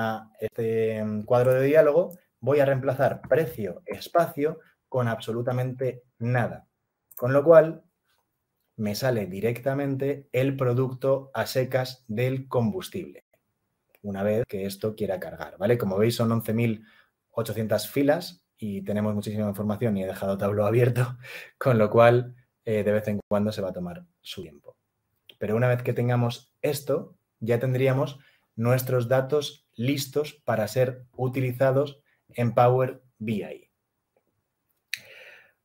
mm, cuadro de diálogo, voy a reemplazar precio, espacio con absolutamente nada. Con lo cual, me sale directamente el producto a secas del combustible, una vez que esto quiera cargar, ¿vale? Como veis, son 11.800 filas y tenemos muchísima información y he dejado tablo abierto, con lo cual eh, de vez en cuando se va a tomar su tiempo. Pero una vez que tengamos esto, ya tendríamos nuestros datos listos para ser utilizados en Power BI.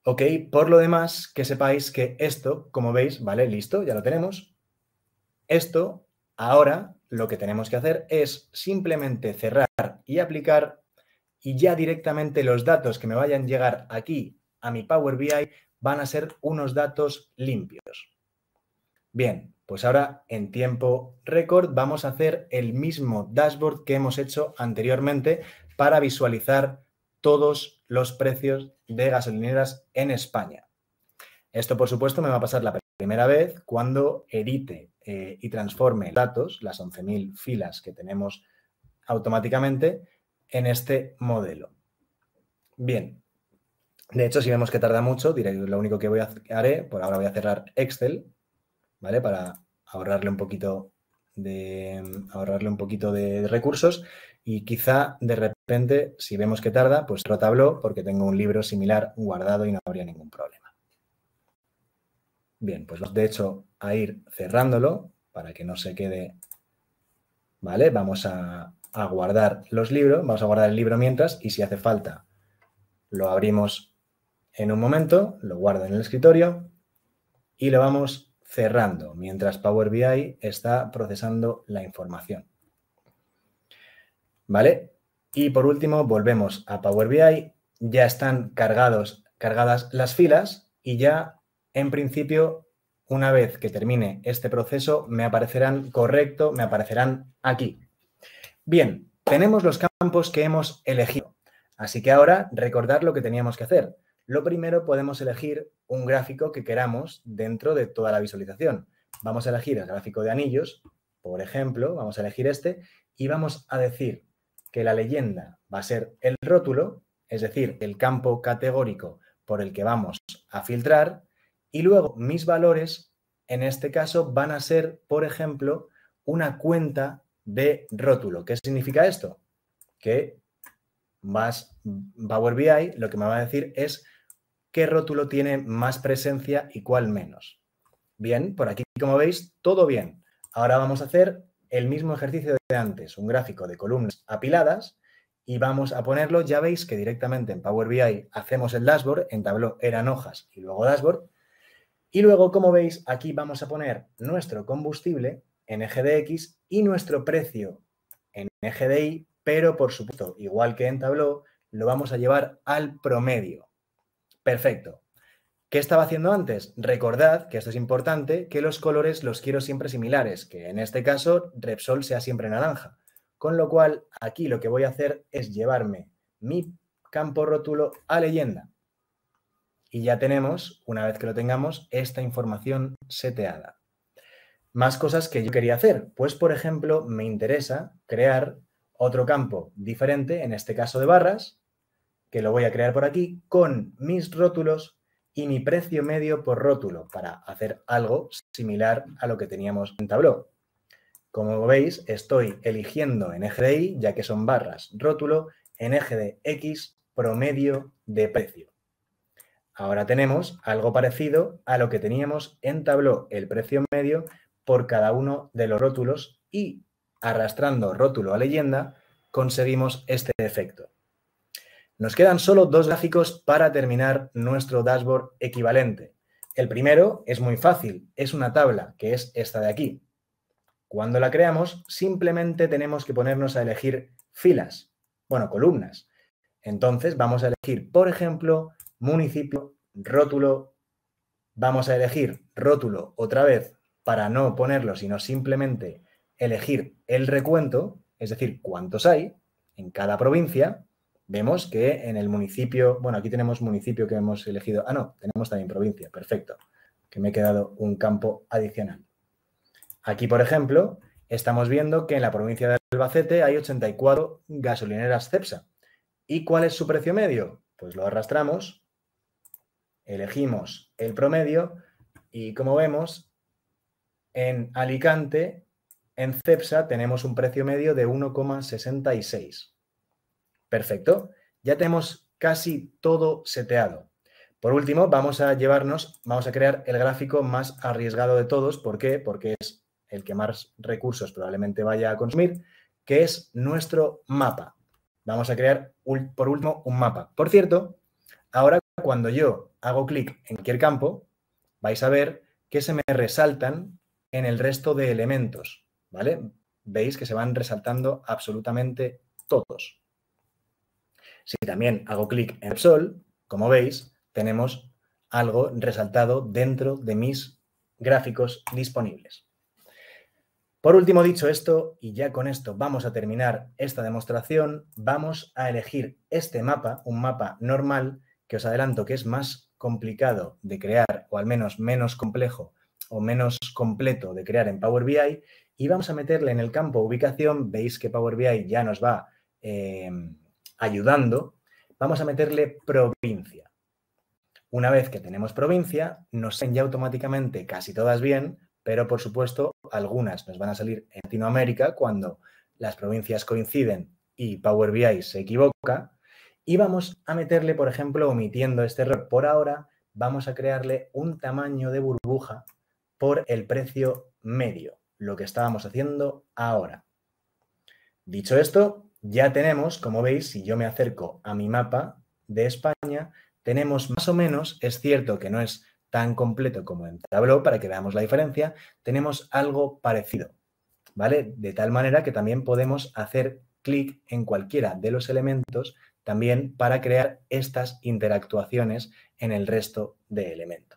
Ok, por lo demás, que sepáis que esto, como veis, vale, listo, ya lo tenemos. Esto, ahora, lo que tenemos que hacer es simplemente cerrar y aplicar y ya directamente los datos que me vayan a llegar aquí a mi Power BI van a ser unos datos limpios. Bien, pues ahora en tiempo récord vamos a hacer el mismo dashboard que hemos hecho anteriormente para visualizar todos los precios de gasolineras en España. Esto, por supuesto, me va a pasar la primera vez cuando edite eh, y transforme datos, las 11.000 filas que tenemos automáticamente, en este modelo. Bien. De hecho, si vemos que tarda mucho, diré lo único que voy a, haré, por ahora voy a cerrar Excel, ¿vale? Para ahorrarle un poquito de ahorrarle un poquito de recursos y quizá de repente, si vemos que tarda, pues otro tablo porque tengo un libro similar guardado y no habría ningún problema. Bien, pues de hecho a ir cerrándolo para que no se quede, ¿vale? Vamos a a guardar los libros, vamos a guardar el libro mientras y si hace falta lo abrimos en un momento, lo guardo en el escritorio y lo vamos cerrando mientras Power BI está procesando la información. ¿Vale? Y por último, volvemos a Power BI. Ya están cargados, cargadas las filas y ya, en principio, una vez que termine este proceso, me aparecerán correcto, me aparecerán aquí. Bien, tenemos los campos que hemos elegido. Así que ahora recordar lo que teníamos que hacer. Lo primero podemos elegir un gráfico que queramos dentro de toda la visualización. Vamos a elegir el gráfico de anillos, por ejemplo, vamos a elegir este y vamos a decir que la leyenda va a ser el rótulo, es decir, el campo categórico por el que vamos a filtrar y luego mis valores en este caso van a ser, por ejemplo, una cuenta de rótulo. ¿Qué significa esto? Que más Power BI lo que me va a decir es qué rótulo tiene más presencia y cuál menos. Bien, por aquí como veis, todo bien. Ahora vamos a hacer el mismo ejercicio de antes, un gráfico de columnas apiladas y vamos a ponerlo, ya veis que directamente en Power BI hacemos el dashboard, en Tableau eran hojas y luego dashboard. Y luego, como veis, aquí vamos a poner nuestro combustible en eje de X y nuestro precio en GDI, pero por supuesto, igual que en Tableau, lo vamos a llevar al promedio. Perfecto. ¿Qué estaba haciendo antes? Recordad, que esto es importante, que los colores los quiero siempre similares, que en este caso Repsol sea siempre naranja. Con lo cual, aquí lo que voy a hacer es llevarme mi campo rótulo a leyenda. Y ya tenemos, una vez que lo tengamos, esta información seteada más cosas que yo quería hacer. Pues, por ejemplo, me interesa crear otro campo diferente, en este caso de barras, que lo voy a crear por aquí, con mis rótulos y mi precio medio por rótulo, para hacer algo similar a lo que teníamos en Tableau. Como veis, estoy eligiendo en eje de Y, ya que son barras, rótulo, en eje de X, promedio de precio. Ahora tenemos algo parecido a lo que teníamos en Tableau, el precio medio, por cada uno de los rótulos y arrastrando rótulo a leyenda conseguimos este efecto. Nos quedan solo dos gráficos para terminar nuestro dashboard equivalente. El primero es muy fácil, es una tabla, que es esta de aquí. Cuando la creamos, simplemente tenemos que ponernos a elegir filas, bueno, columnas. Entonces vamos a elegir, por ejemplo, municipio, rótulo, vamos a elegir rótulo otra vez, para no ponerlo, sino simplemente elegir el recuento, es decir, cuántos hay en cada provincia, vemos que en el municipio, bueno, aquí tenemos municipio que hemos elegido, ah, no, tenemos también provincia, perfecto, que me he quedado un campo adicional. Aquí, por ejemplo, estamos viendo que en la provincia de Albacete hay 84 gasolineras CEPSA. ¿Y cuál es su precio medio? Pues lo arrastramos, elegimos el promedio y como vemos, en Alicante, en CEPSA, tenemos un precio medio de 1,66. Perfecto. Ya tenemos casi todo seteado. Por último, vamos a llevarnos, vamos a crear el gráfico más arriesgado de todos. ¿Por qué? Porque es el que más recursos probablemente vaya a consumir, que es nuestro mapa. Vamos a crear, por último, un mapa. Por cierto, ahora cuando yo hago clic en cualquier campo, vais a ver que se me resaltan en el resto de elementos, ¿vale? Veis que se van resaltando absolutamente todos. Si también hago clic en Sol, como veis, tenemos algo resaltado dentro de mis gráficos disponibles. Por último, dicho esto, y ya con esto vamos a terminar esta demostración, vamos a elegir este mapa, un mapa normal, que os adelanto que es más complicado de crear, o al menos menos complejo o menos completo de crear en Power BI y vamos a meterle en el campo ubicación, veis que Power BI ya nos va em, ayudando, vamos a meterle provincia. Una vez que tenemos provincia, nos salen ya automáticamente casi todas bien, pero por supuesto algunas nos van a salir en Latinoamérica cuando las provincias coinciden y Power BI se equivoca. Y vamos a meterle, por ejemplo, omitiendo este error por ahora, vamos a crearle un tamaño de burbuja por el precio medio, lo que estábamos haciendo ahora. Dicho esto, ya tenemos, como veis, si yo me acerco a mi mapa de España, tenemos más o menos, es cierto que no es tan completo como en Tableau, para que veamos la diferencia, tenemos algo parecido, ¿vale? De tal manera que también podemos hacer clic en cualquiera de los elementos también para crear estas interactuaciones en el resto de elementos.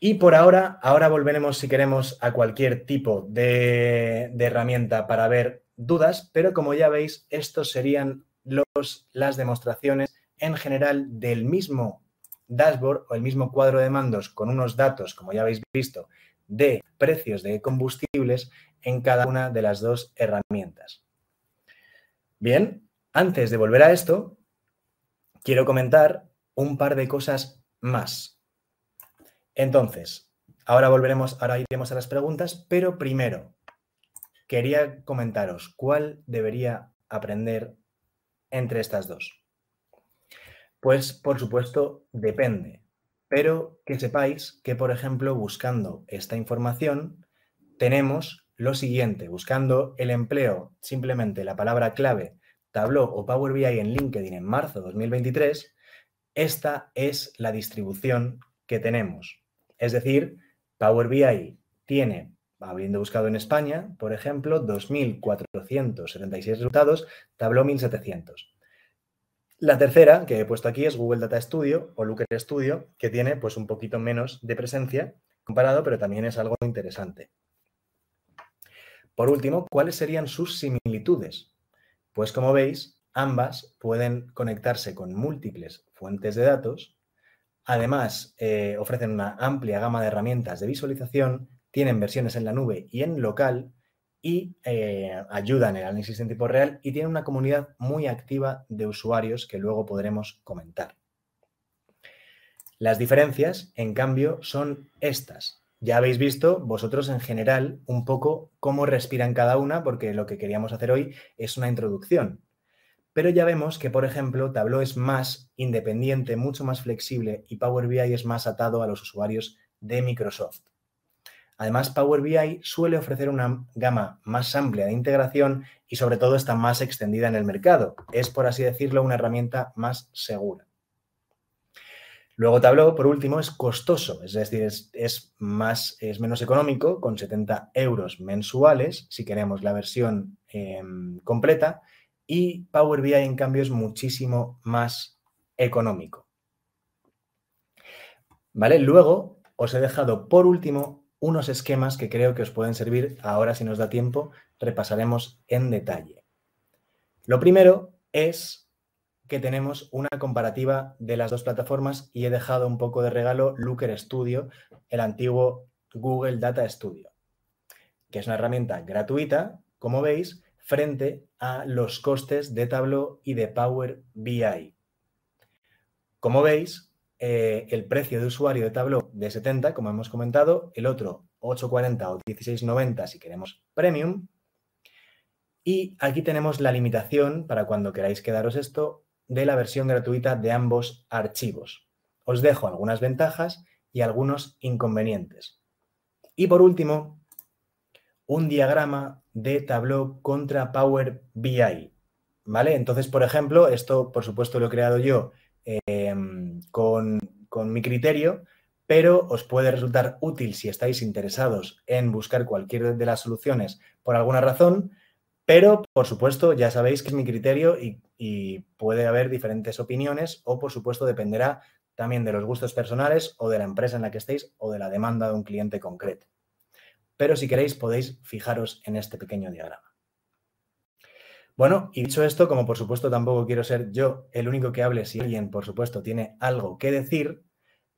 Y por ahora, ahora volveremos si queremos a cualquier tipo de, de herramienta para ver dudas, pero como ya veis, estos serían los, las demostraciones en general del mismo dashboard o el mismo cuadro de mandos con unos datos, como ya habéis visto, de precios de combustibles en cada una de las dos herramientas. Bien, antes de volver a esto, quiero comentar un par de cosas más. Entonces, ahora volveremos, ahora iremos a las preguntas, pero primero quería comentaros cuál debería aprender entre estas dos. Pues, por supuesto, depende, pero que sepáis que, por ejemplo, buscando esta información, tenemos lo siguiente, buscando el empleo, simplemente la palabra clave, Tableau o Power BI en LinkedIn en marzo de 2023, esta es la distribución que tenemos. Es decir, Power BI tiene, habiendo buscado en España, por ejemplo, 2.476 resultados, Tableau 1.700. La tercera que he puesto aquí es Google Data Studio o Looker Studio, que tiene pues un poquito menos de presencia comparado, pero también es algo interesante. Por último, ¿cuáles serían sus similitudes? Pues como veis, ambas pueden conectarse con múltiples fuentes de datos Además, eh, ofrecen una amplia gama de herramientas de visualización, tienen versiones en la nube y en local y eh, ayudan ayudan el análisis en tiempo real y tienen una comunidad muy activa de usuarios que luego podremos comentar. Las diferencias, en cambio, son estas. Ya habéis visto vosotros en general un poco cómo respiran cada una, porque lo que queríamos hacer hoy es una introducción. Pero ya vemos que, por ejemplo, Tableau es más independiente, mucho más flexible y Power BI es más atado a los usuarios de Microsoft. Además, Power BI suele ofrecer una gama más amplia de integración y sobre todo está más extendida en el mercado. Es, por así decirlo, una herramienta más segura. Luego Tableau, por último, es costoso, es decir, es, más, es menos económico, con 70 euros mensuales, si queremos la versión em, completa, y Power BI en cambio es muchísimo más económico. ¿Vale? Luego os he dejado por último unos esquemas que creo que os pueden servir. Ahora, si nos da tiempo, repasaremos en detalle. Lo primero es que tenemos una comparativa de las dos plataformas y he dejado un poco de regalo Looker Studio, el antiguo Google Data Studio, que es una herramienta gratuita, como veis, frente a los costes de Tableau y de Power BI. Como veis, eh, el precio de usuario de Tableau de 70, como hemos comentado, el otro 8,40 o 16,90 si queremos premium. Y aquí tenemos la limitación, para cuando queráis quedaros esto, de la versión gratuita de ambos archivos. Os dejo algunas ventajas y algunos inconvenientes. Y por último, un diagrama de Tableau contra Power BI. ¿Vale? Entonces, por ejemplo, esto por supuesto lo he creado yo em, con, mi criterio, pero os puede resultar útil si estáis interesados en buscar cualquier de las soluciones por alguna razón. Pero, por supuesto, ya sabéis que es mi criterio y, puede haber diferentes opiniones o, por supuesto, dependerá también de los gustos personales o de la empresa en la que estéis o de la demanda de un cliente concreto pero si queréis podéis fijaros en este pequeño diagrama. Bueno, y dicho esto, como por supuesto tampoco quiero ser yo el único que hable si alguien, por supuesto, tiene algo que decir,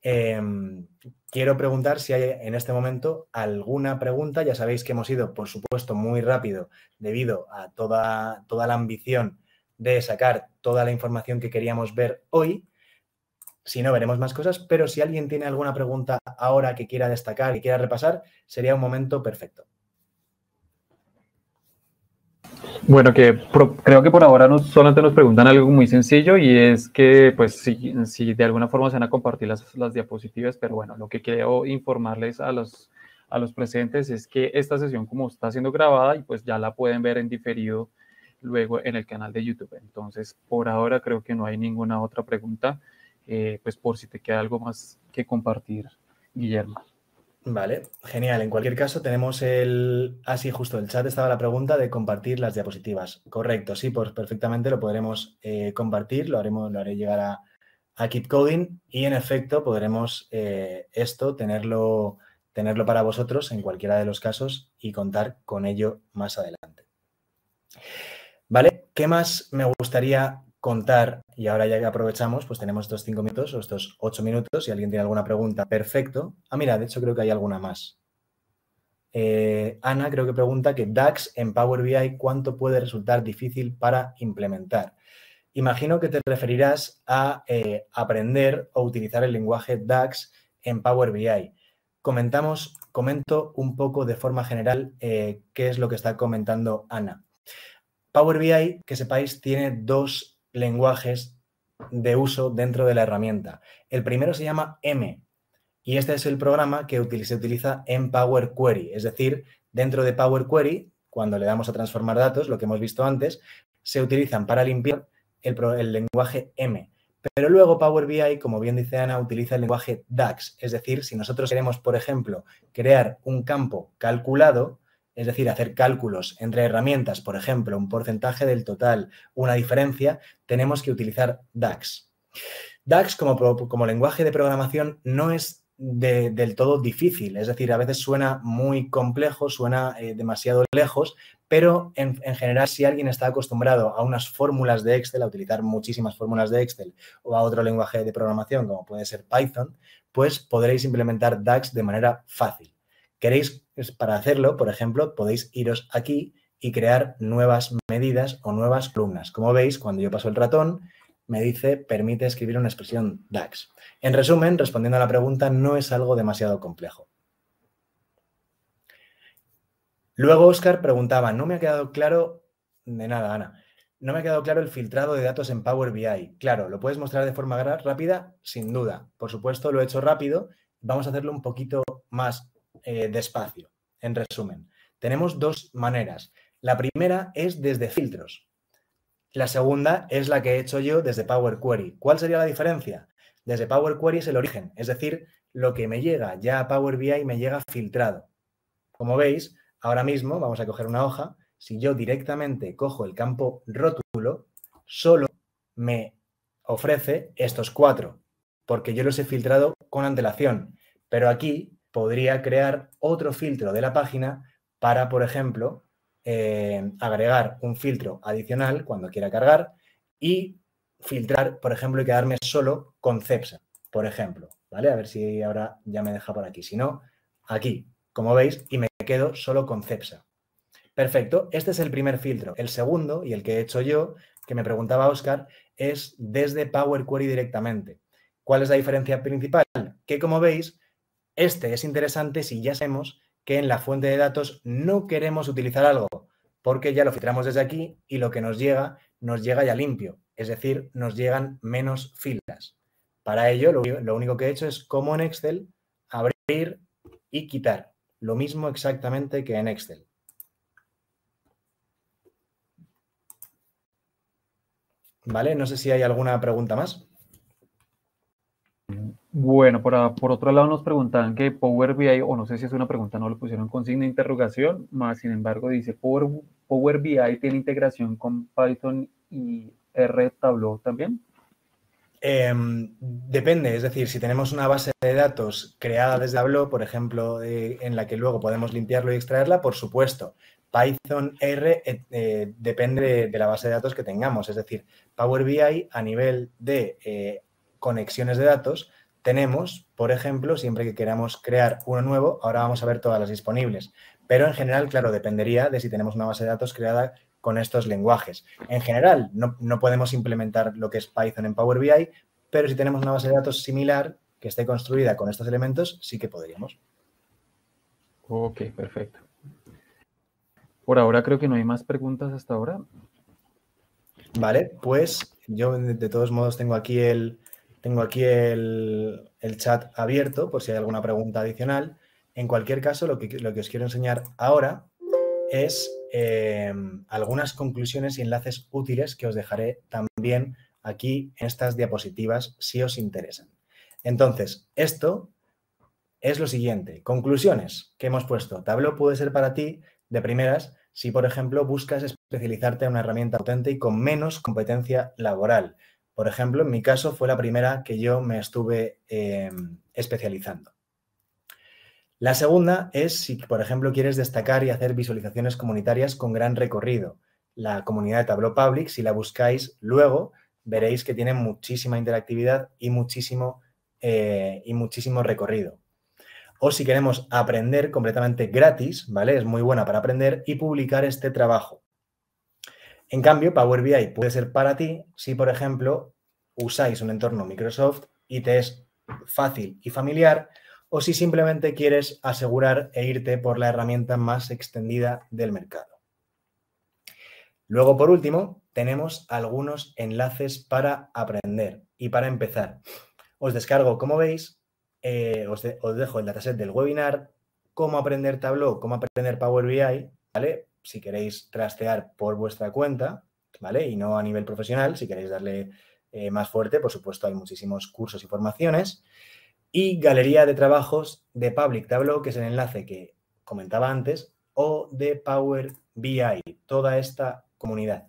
em, quiero preguntar si hay en este momento alguna pregunta. Ya sabéis que hemos ido, por supuesto, muy rápido debido a toda, toda la ambición de sacar toda la información que queríamos ver hoy si no, veremos más cosas, pero si alguien tiene alguna pregunta ahora que quiera destacar, y quiera repasar, sería un momento perfecto. Bueno, creo que por ahora no, solamente nos preguntan algo muy sencillo y es que, pues, si, de alguna forma se van a compartir las, diapositivas, pero bueno, lo que quiero informarles a los, a los presentes es que esta sesión, como está siendo grabada, y pues ya la pueden ver en diferido luego en el canal de YouTube. Entonces, por ahora creo que no hay ninguna otra pregunta. Eh, pues por si te queda algo más que compartir, Guillermo. Vale, genial. En cualquier caso, tenemos el. Así, ah, sí, justo en el chat estaba la pregunta de compartir las diapositivas. Correcto, sí, pues perfectamente lo podremos eh, compartir, lo haremos, lo haré llegar a, a Keep Coding y en efecto podremos eh, esto tenerlo, tenerlo para vosotros en cualquiera de los casos y contar con ello más adelante. Vale, ¿qué más me gustaría contar, y ahora ya que aprovechamos, pues tenemos estos cinco minutos o estos ocho minutos, si alguien tiene alguna pregunta, perfecto. Ah, mira, de hecho creo que hay alguna más. Eh, Ana creo que pregunta que DAX en Power BI, ¿cuánto puede resultar difícil para implementar? Imagino que te referirás a eh, aprender o utilizar el lenguaje DAX en Power BI. Comentamos, comento un poco de forma general eh, qué es lo que está comentando Ana. Power BI, que sepáis, tiene dos lenguajes de uso dentro de la herramienta. El primero se llama M y este es el programa que se utiliza en Power Query, es decir, dentro de Power Query, cuando le damos a transformar datos, lo que hemos visto antes, se utilizan para limpiar el, lenguaje M. Pero luego Power BI, como bien dice Ana, utiliza el lenguaje DAX, es decir, si nosotros queremos, por ejemplo, crear un campo calculado, es decir, hacer cálculos entre herramientas, por ejemplo, un porcentaje del total, una diferencia, tenemos que utilizar DAX. DAX como, lenguaje de programación no es del todo difícil, es decir, a veces suena muy complejo, suena eh, demasiado lejos, pero en, en, general si alguien está acostumbrado a unas fórmulas de Excel, a utilizar muchísimas fórmulas de Excel o a otro lenguaje de programación como puede ser Python, pues podréis implementar DAX de manera fácil. ¿Queréis para hacerlo, por ejemplo, podéis iros aquí y crear nuevas medidas o nuevas columnas. Como veis, cuando yo paso el ratón, me dice permite escribir una expresión DAX. En resumen, respondiendo a la pregunta, no es algo demasiado complejo. Luego Oscar preguntaba, no me ha quedado claro de nada, Ana. No me ha quedado claro el filtrado de datos en Power BI. Claro, lo puedes mostrar de forma rápida, sin duda. Por supuesto, lo he hecho rápido. Vamos a hacerlo un poquito más eh, despacio. En resumen, tenemos dos maneras. La primera es desde filtros. La segunda es la que he hecho yo desde Power Query. ¿Cuál sería la diferencia? Desde Power Query es el origen, es decir, lo que me llega ya a Power BI me llega filtrado. Como veis, ahora mismo vamos a coger una hoja. Si yo directamente cojo el campo rótulo, solo me ofrece estos cuatro, porque yo los he filtrado con antelación. Pero aquí podría crear otro filtro de la página para, por ejemplo, eh, agregar un filtro adicional cuando quiera cargar y filtrar, por ejemplo, y quedarme solo con CEPSA, por ejemplo. ¿Vale? A ver si ahora ya me deja por aquí. Si no, aquí, como veis, y me quedo solo con CEPSA. Perfecto, este es el primer filtro. El segundo, y el que he hecho yo, que me preguntaba Oscar, es desde Power Query directamente. ¿Cuál es la diferencia principal? Que como veis, este es interesante si ya sabemos que en la fuente de datos no queremos utilizar algo, porque ya lo filtramos desde aquí y lo que nos llega, nos llega ya limpio, es decir, nos llegan menos filas. Para ello, lo, lo único que he hecho es, como en Excel, abrir y quitar. Lo mismo exactamente que en Excel. ¿Vale? No sé si hay alguna pregunta más. Bueno, ah, por, otro lado nos preguntaban que Power BI, o no sé si es una pregunta, no lo pusieron con signo de interrogación, más sin embargo dice Power, Power BI tiene integración con Python y R Tableau también. Em, depende, es decir, si tenemos una base de datos creada desde Tableau, por ejemplo, en la que luego podemos limpiarlo y extraerla, por supuesto. Python R eh, eh, depende de, la base de datos que tengamos, es decir, Power BI a nivel de eh, conexiones de datos, tenemos, por ejemplo, siempre que queramos crear uno nuevo, ahora vamos a ver todas las disponibles. Pero en general, claro, dependería de si tenemos una base de datos creada con estos lenguajes. En general, no, podemos implementar lo que es Python en Power BI, pero si tenemos una base de datos similar que esté construida con estos elementos, sí que podríamos. Ok, perfecto. Por ahora creo que no hay más preguntas hasta ahora. Vale, pues yo de todos modos tengo aquí el, tengo aquí el, chat abierto por si hay alguna pregunta adicional. En cualquier caso, lo que, os quiero enseñar ahora es em, algunas conclusiones y enlaces útiles que os dejaré también aquí en estas diapositivas si os interesan. Entonces, esto es lo siguiente. Conclusiones que hemos puesto. Tableau puede ser para ti de primeras si, por ejemplo, buscas especializarte en una herramienta potente y con menos competencia laboral. Por ejemplo, en mi caso fue la primera que yo me estuve em, especializando. La segunda es si, por ejemplo, quieres destacar y hacer visualizaciones comunitarias con gran recorrido. La comunidad de Tableau Public, si la buscáis luego, veréis que tiene muchísima interactividad y muchísimo, eh, y muchísimo recorrido. O si queremos aprender completamente gratis, ¿vale? Es muy buena para aprender y publicar este trabajo. En cambio, Power BI puede ser para ti si, por ejemplo, usáis un entorno Microsoft y te es fácil y familiar, o si simplemente quieres asegurar e irte por la herramienta más extendida del mercado. Luego, por último, tenemos algunos enlaces para aprender y para empezar. Os descargo, como veis, eh, os, dejo el dataset del webinar, cómo aprender Tableau, cómo aprender Power BI, ¿vale? si queréis trastear por vuestra cuenta, ¿vale? Y no a nivel profesional, si queréis darle eh, más fuerte, por supuesto hay muchísimos cursos y formaciones. Y Galería de Trabajos de Public Tableau, que es el enlace que comentaba antes, o de Power BI, toda esta comunidad.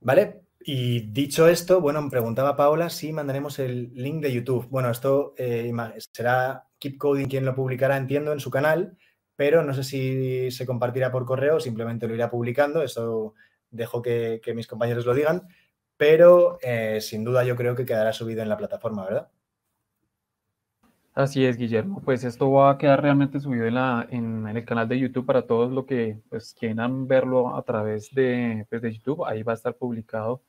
¿Vale? Y dicho esto, bueno, me preguntaba Paola si mandaremos el link de YouTube. Bueno, esto eh, será Keep Coding quien lo publicará, entiendo, en su canal, pero no sé si se compartirá por correo o simplemente lo irá publicando, eso dejo que, mis compañeros lo digan, pero eh, sin duda yo creo que quedará subido en la plataforma, ¿verdad? Así es, Guillermo. Pues esto va a quedar realmente subido en, el canal de YouTube para todos los que pues, quieran verlo a través pues, de, YouTube. Ahí va a estar publicado.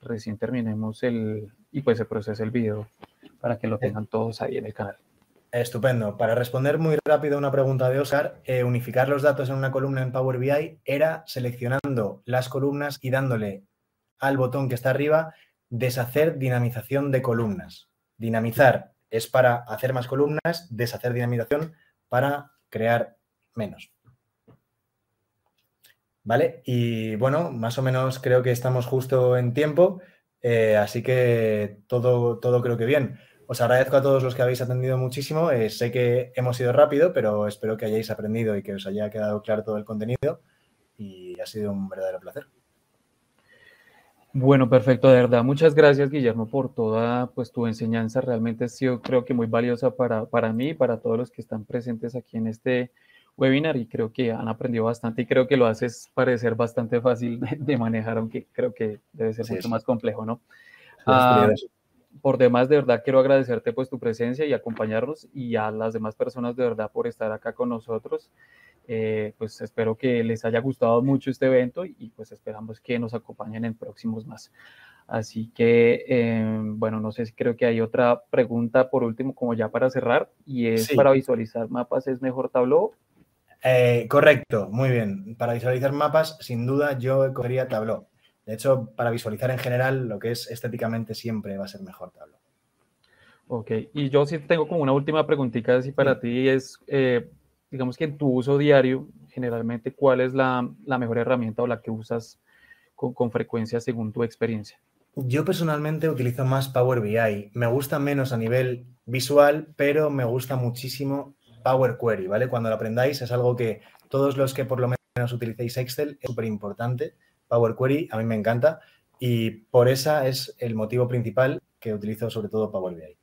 Recién terminemos el y pues se procesa el video para que lo tengan todos ahí en el canal. Estupendo. Para responder muy rápido a una pregunta de Oscar, eh, unificar los datos en una columna en Power BI era seleccionando las columnas y dándole al botón que está arriba, deshacer dinamización de columnas. Dinamizar es para hacer más columnas, deshacer dinamización para crear menos. ¿Vale? Y bueno, más o menos creo que estamos justo en tiempo, eh, así que todo, todo creo que bien. Os agradezco a todos los que habéis atendido muchísimo. Eh, sé que hemos sido rápido, pero espero que hayáis aprendido y que os haya quedado claro todo el contenido. Y ha sido un verdadero placer. Bueno, perfecto, de verdad. Muchas gracias, Guillermo, por toda pues, tu enseñanza. Realmente ha sido, creo que, muy valiosa para, mí y para todos los que están presentes aquí en este webinar y creo que han aprendido bastante y creo que lo haces parecer bastante fácil de, manejar, aunque creo que debe ser mucho más complejo, ¿no? por demás, de verdad quiero agradecerte pues tu presencia y acompañarnos y a las demás personas de verdad por estar acá con nosotros. Eh, pues espero que les haya gustado mucho este evento y, pues esperamos que nos acompañen en próximos más. Así que, em, bueno, no sé si creo que hay otra pregunta por último, como ya para cerrar, y es para visualizar mapas, ¿es mejor Tableau? Eh, correcto, muy bien. Para visualizar mapas, sin duda yo cogería Tableau. De hecho, para visualizar en general, lo que es estéticamente siempre va a ser mejor Tableau. Ok, y yo sí tengo como una última preguntita así para ti, es, eh, digamos que en tu uso diario, generalmente, ¿cuál es la, mejor herramienta o la que usas con, frecuencia según tu experiencia? Yo personalmente utilizo más Power BI, me gusta menos a nivel visual, pero me gusta muchísimo Power Query, ¿vale? Cuando lo aprendáis es algo que todos los que por lo menos utilicéis Excel es súper importante Power Query, a mí me encanta y por esa es el motivo principal que utilizo sobre todo Power BI.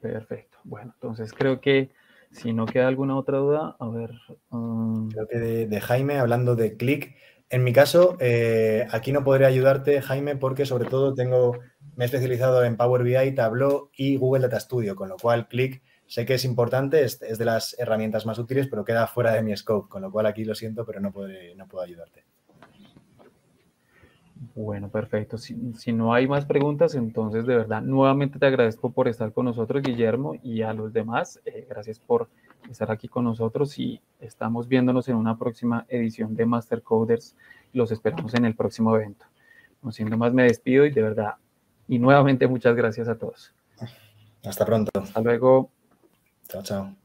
Perfecto. Bueno, entonces creo que si no queda alguna otra duda, a ver. Um, creo que de, Jaime, hablando de click. En mi caso, eh, aquí no podré ayudarte, Jaime, porque sobre todo tengo, me he especializado en Power BI, Tableau y Google Data Studio, con lo cual click sé que es importante, es, de las herramientas más útiles, pero queda fuera de mi scope, con lo cual aquí lo siento, pero no, no puedo ayudarte. Bueno, perfecto. Si, no hay más preguntas, entonces de verdad, nuevamente te agradezco por estar con nosotros, Guillermo, y a los demás, eh, gracias por estar aquí con nosotros y estamos viéndonos en una próxima edición de Master Coders. Los esperamos en el próximo evento. No siendo más, me despido y de verdad, y nuevamente muchas gracias a todos. Hasta pronto. Hasta luego. Chao, chao.